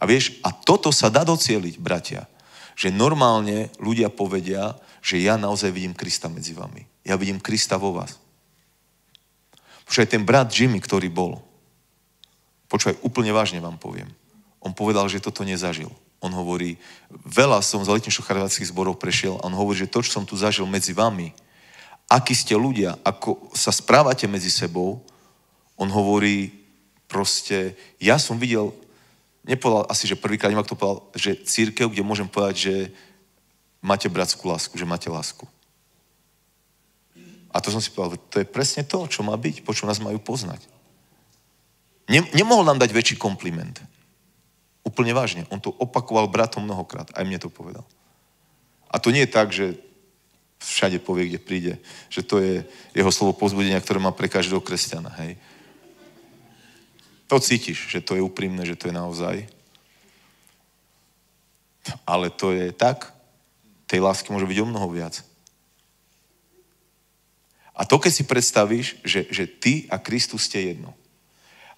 A vieš, a toto sa dá docieliť, bratia, že normálne ľudia povedia, že ja naozaj vidím Krista medzi vami. Ja vidím Krista vo vás. Počúvaj, ten brat Jimmy, ktorý bol, počúvaj, úplne vážne vám poviem, on povedal, že toto nezažil. On hovorí, veľa som z letnejších chorvátskych zborov prešiel a on hovorí, že to, čo som tu zažil medzi vami, akí ste ľudia, ako sa správate medzi sebou, on hovorí proste, ja som videl, nepovedal asi, že prvýkrát inak to povedal, že církev, kde môžem povedať, že máte bratskú lásku, že máte lásku. A to som si povedal, to je presne to, čo má byť, po čo nás majú poznať. Nemohol nám dať väčší kompliment. Úplne vážne. On to opakoval bratom mnohokrát. Aj mne to povedal. A to nie je tak, že všade povie, kde príde. Že to je jeho slovo pozbudenia, ktoré má pre každého kresťana. Hej. To cítiš, že to je úprimné, že to je naozaj. Ale to je tak. Tej lásky môže byť o mnoho viac. A to, keď si predstavíš, že, že ty a Kristus ste jedno.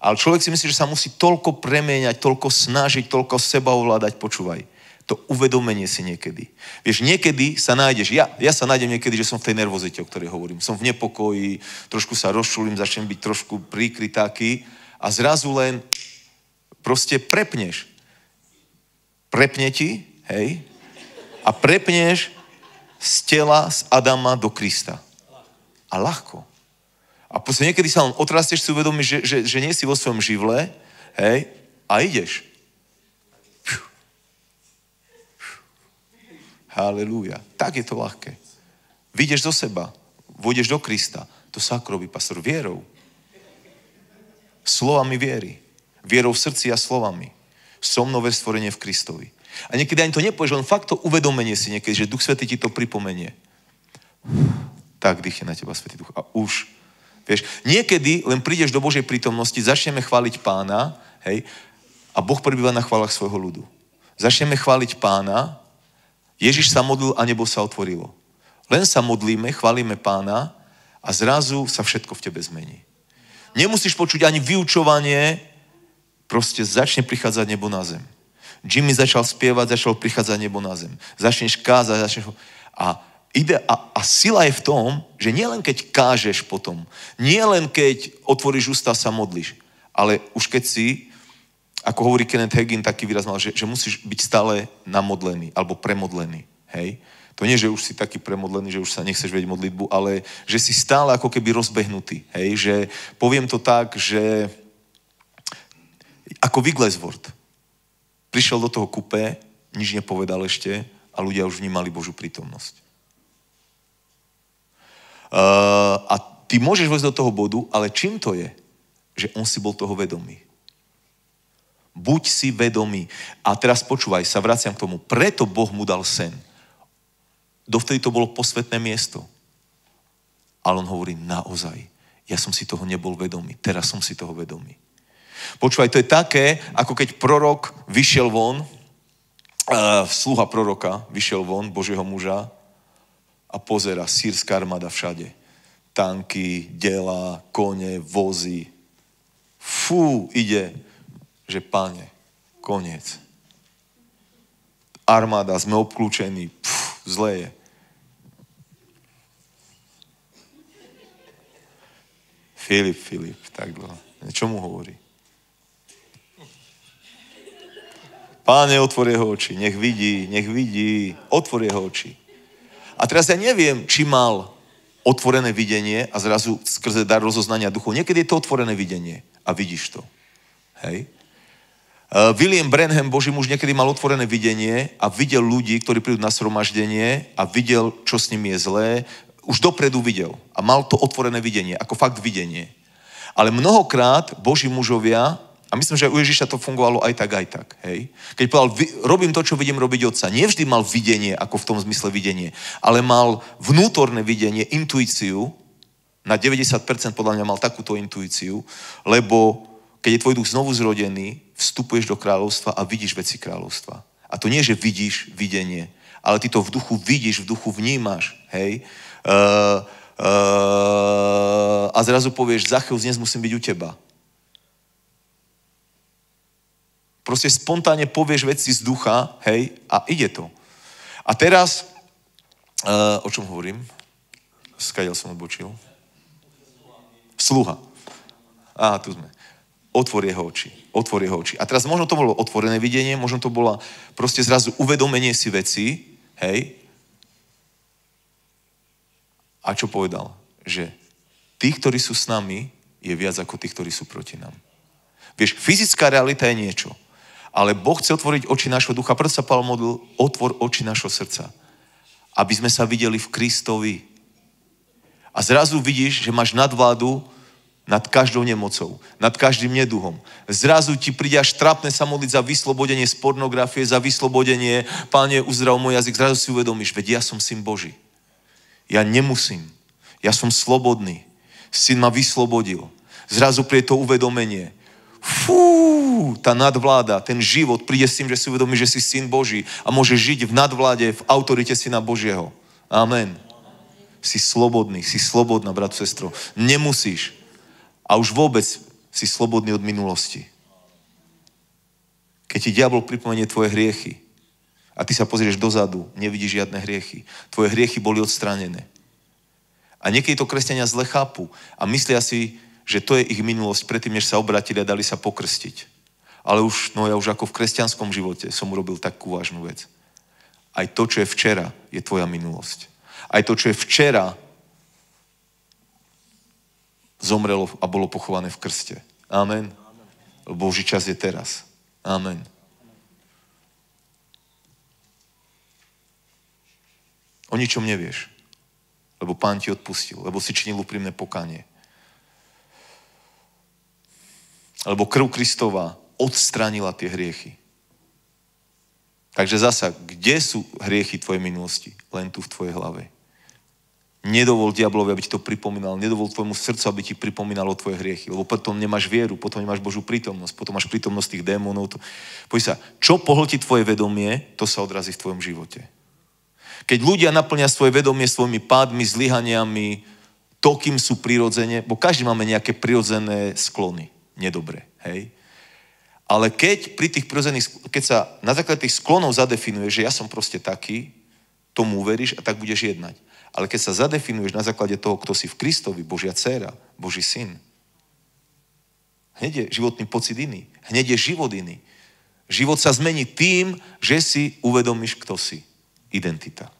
Ale človek si myslí, že sa musí toľko premieňať, toľko snažiť, toľko seba ovládať. Počúvaj, to uvedomenie si niekedy. Vieš, niekedy sa nájdeš, ja, ja sa nájdem niekedy, že som v tej nervozite, o ktorej hovorím. Som v nepokoji, trošku sa rozčulím, začnem byť trošku prikrytáky a zrazu len proste prepneš. Prepne ti, hej, a prepneš z tela z Adama do Krista. A ľahko. A proste niekedy sa len otrasteš, si uvedomíš, že, že, že nie si vo svojom živle, hej, a ideš. Halelúja. Tak je to ľahké. Vídeš do seba, vôjdeš do Krista. To sa robí pastor vierou slovami viery. Vierou v srdci a slovami. Som nové stvorenie v Kristovi. A niekedy ani to nepovieš, len fakt to uvedomenie si niekedy, že Duch Svetý ti to pripomenie. Tak dýchne na teba Svetý Duch. A už. Vieš, niekedy len prídeš do Božej prítomnosti, začneme chváliť pána, hej, a Boh prebýva na chválach svojho ľudu. Začneme chváliť pána, Ježiš sa modlil a nebo sa otvorilo. Len sa modlíme, chválime pána a zrazu sa všetko v tebe zmení. Nemusíš počuť ani vyučovanie, proste začne prichádzať nebo na zem. Jimmy začal spievať, začal prichádzať nebo na zem. Začneš kázať, začneš... A, ide, a, a sila je v tom, že nielen keď kážeš potom, nielen keď otvoríš ústa sa modlíš, ale už keď si, ako hovorí Kenneth Hagin, taký výraz mal, že, že musíš byť stále namodlený alebo premodlený. Hej? To nie, že už si taký premodlený, že už sa nechceš vedieť modlitbu, ale že si stále ako keby rozbehnutý. Hej? Že poviem to tak, že ako Wigglesworth. Prišiel do toho kupe, nič nepovedal ešte a ľudia už vnímali Božú prítomnosť. Uh, a ty môžeš vojsť do toho bodu, ale čím to je? Že on si bol toho vedomý. Buď si vedomý. A teraz počúvaj, sa vraciam k tomu. Preto Boh mu dal sen. Dovtedy to bolo posvetné miesto. Ale on hovorí, naozaj, ja som si toho nebol vedomý, teraz som si toho vedomý. Počúvaj, to je také, ako keď prorok vyšiel von, uh, sluha proroka vyšiel von, Božieho muža, a pozera, sírska armáda všade. Tanky, dela, kone, vozy. Fú, ide, že páne, koniec. Armáda, sme obklúčení, pfú, zlé je. Filip, Filip, tak dlho. Čo mu hovorí? Páne, otvor jeho oči. Nech vidí, nech vidí. Otvor jeho oči. A teraz ja neviem, či mal otvorené videnie a zrazu skrze dar rozoznania duchu. Niekedy je to otvorené videnie a vidíš to. Hej? Eh, William Branham, Boží muž, niekedy mal otvorené videnie a videl ľudí, ktorí prídu na sromaždenie a videl, čo s nimi je zlé. Už dopredu videl a mal to otvorené videnie, ako fakt videnie. Ale mnohokrát Boží mužovia, a myslím, že u Ježiša to fungovalo aj tak, aj tak, hej. Keď povedal, robím to, čo vidím robiť otca, nevždy mal videnie, ako v tom zmysle videnie, ale mal vnútorné videnie, intuíciu, na 90% podľa mňa mal takúto intuíciu, lebo keď je tvoj duch znovu zrodený, vstupuješ do kráľovstva a vidíš veci kráľovstva. A to nie, že vidíš videnie, ale ty to v duchu vidíš, v duchu vnímaš, hej. Uh, uh, a zrazu povieš, Zacheus, dnes musím byť u teba. Proste spontánne povieš veci z ducha, hej, a ide to. A teraz, uh, o čom hovorím? Skadiaľ som odbočil. Sluha. Aha, tu sme otvor jeho oči. Otvor jeho oči. A teraz možno to bolo otvorené videnie, možno to bola proste zrazu uvedomenie si veci, hej. A čo povedal? Že tí, ktorí sú s nami, je viac ako tí, ktorí sú proti nám. Vieš, fyzická realita je niečo. Ale Boh chce otvoriť oči našho ducha. Preto sa Pavel modlil, otvor oči našho srdca. Aby sme sa videli v Kristovi. A zrazu vidíš, že máš nadvládu nad každou nemocou, nad každým neduhom. Zrazu ti príde až trápne sa modliť za vyslobodenie z pornografie, za vyslobodenie, páne, uzdrav môj jazyk, zrazu si uvedomíš, veď ja som syn Boží. Ja nemusím. Ja som slobodný. Syn ma vyslobodil. Zrazu príde to uvedomenie. Fú, tá nadvláda, ten život príde s tým, že si uvedomíš, že si syn Boží a môže žiť v nadvláde, v autorite syna Božieho. Amen. Si slobodný, si slobodná, brat, sestro. Nemusíš. A už vôbec si slobodný od minulosti. Keď ti diabol pripomenie tvoje hriechy a ty sa pozrieš dozadu, nevidíš žiadne hriechy. Tvoje hriechy boli odstranené. A niekedy to kresťania zle chápu a myslia si, že to je ich minulosť predtým, než sa obratili a dali sa pokrstiť. Ale už, no ja už ako v kresťanskom živote som urobil takú vážnu vec. Aj to, čo je včera, je tvoja minulosť. Aj to, čo je včera, zomrelo a bolo pochované v krste. Amen. Boží čas je teraz. Amen. O ničom nevieš, lebo pán ti odpustil, lebo si činil úprimné pokanie. Lebo krv Kristova odstranila tie hriechy. Takže zasa, kde sú hriechy tvojej minulosti? Len tu v tvojej hlave. Nedovol diablovi, aby ti to pripomínal. Nedovol tvojmu srdcu, aby ti pripomínalo tvoje hriechy. Lebo potom nemáš vieru, potom nemáš Božú prítomnosť, potom máš prítomnosť tých démonov. To... Poď sa, čo pohltí tvoje vedomie, to sa odrazí v tvojom živote. Keď ľudia naplňa svoje vedomie svojimi pádmi, zlyhaniami, to, kým sú prirodzene, bo každý máme nejaké prirodzené sklony, nedobre, hej? Ale keď pri tých prirodzených, keď sa na základe tých sklonov zadefinuje, že ja som proste taký, tomu uveríš a tak budeš jednať. Ale keď sa zadefinuješ na základe toho, kto si v Kristovi, Božia dcéra, Boží syn, hneď je životný pocit iný. Hneď je život iný. Život sa zmení tým, že si uvedomíš, kto si. Identita.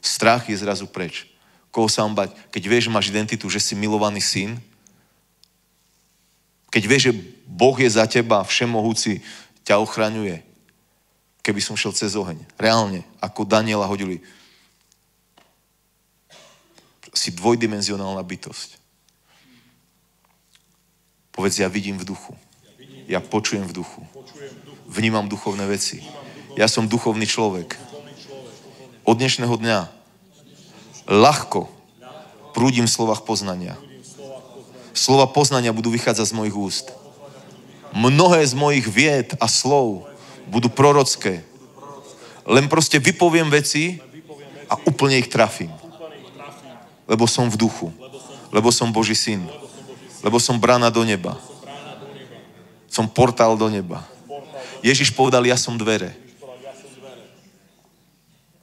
Strach je zrazu preč. Koho sa bať? Keď vieš, že máš identitu, že si milovaný syn, keď vieš, že Boh je za teba, všemohúci, ťa ochraňuje. Keby som šel cez oheň. Reálne, ako Daniela hodili si dvojdimenzionálna bytosť. Povedz, ja vidím v duchu. Ja počujem v duchu. Vnímam duchovné veci. Ja som duchovný človek. Od dnešného dňa ľahko prúdim v slovách poznania. Slova poznania budú vychádzať z mojich úst. Mnohé z mojich vied a slov budú prorocké. Len proste vypoviem veci a úplne ich trafím lebo som v duchu, lebo som Boží syn, lebo som brána do neba, som portál do neba. Ježiš povedal, ja som dvere.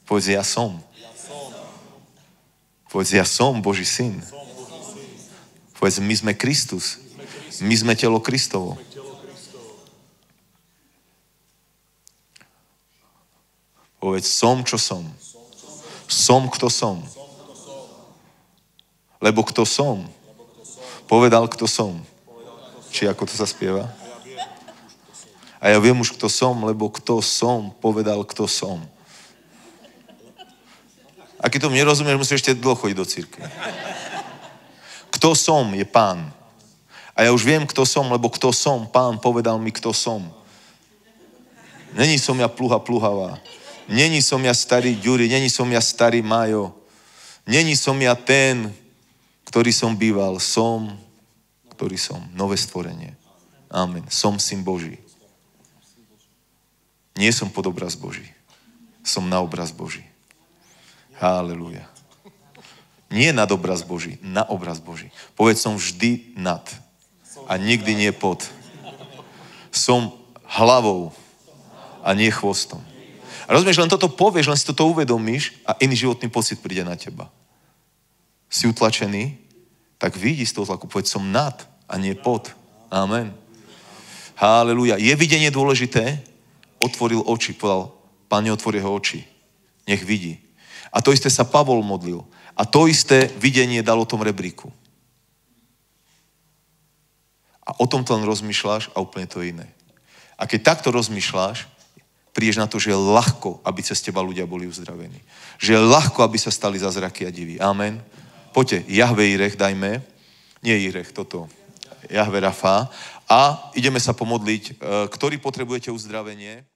Povedz, ja som. Povedz, ja som Boží syn. Povedz, my sme Kristus. My sme telo Kristovo. Povedz, som, čo som. Som, kto som. som lebo kto som? Povedal, kto som. Či ako to sa spieva? A ja viem už, kto som, lebo kto som, povedal, kto som. A keď tomu nerozumieš, musíš ešte dlho chodiť do círky. Kto som je pán. A ja už viem, kto som, lebo kto som, pán povedal mi, kto som. Není som ja pluha pluhavá. Není som ja starý Ďury, není som ja starý Majo. Není som ja ten, ktorý som býval, som, ktorý som, nové stvorenie. Amen. Som syn Boží. Nie som pod obraz Boží. Som na obraz Boží. Haleluja. Nie nad obraz Boží, na obraz Boží. Povedz, som vždy nad a nikdy nie pod. Som hlavou a nie chvostom. A rozumieš, len toto povieš, len si toto uvedomíš a iný životný pocit príde na teba. Si utlačený, tak vidí z toho tlaku, povedz som nad a nie pod. Amen. Haleluja. Je videnie dôležité? Otvoril oči, povedal, pán otvor jeho oči. Nech vidí. A to isté sa Pavol modlil. A to isté videnie o tom rebríku. A o tom to len rozmýšľaš a úplne to je iné. A keď takto rozmýšľaš, prídeš na to, že je ľahko, aby cez teba ľudia boli uzdravení. Že je ľahko, aby sa stali zázraky a diví. Amen poďte, Jahve Irech dajme, nie Irech, toto, Jahve Rafa, a ideme sa pomodliť, e, ktorý potrebujete uzdravenie.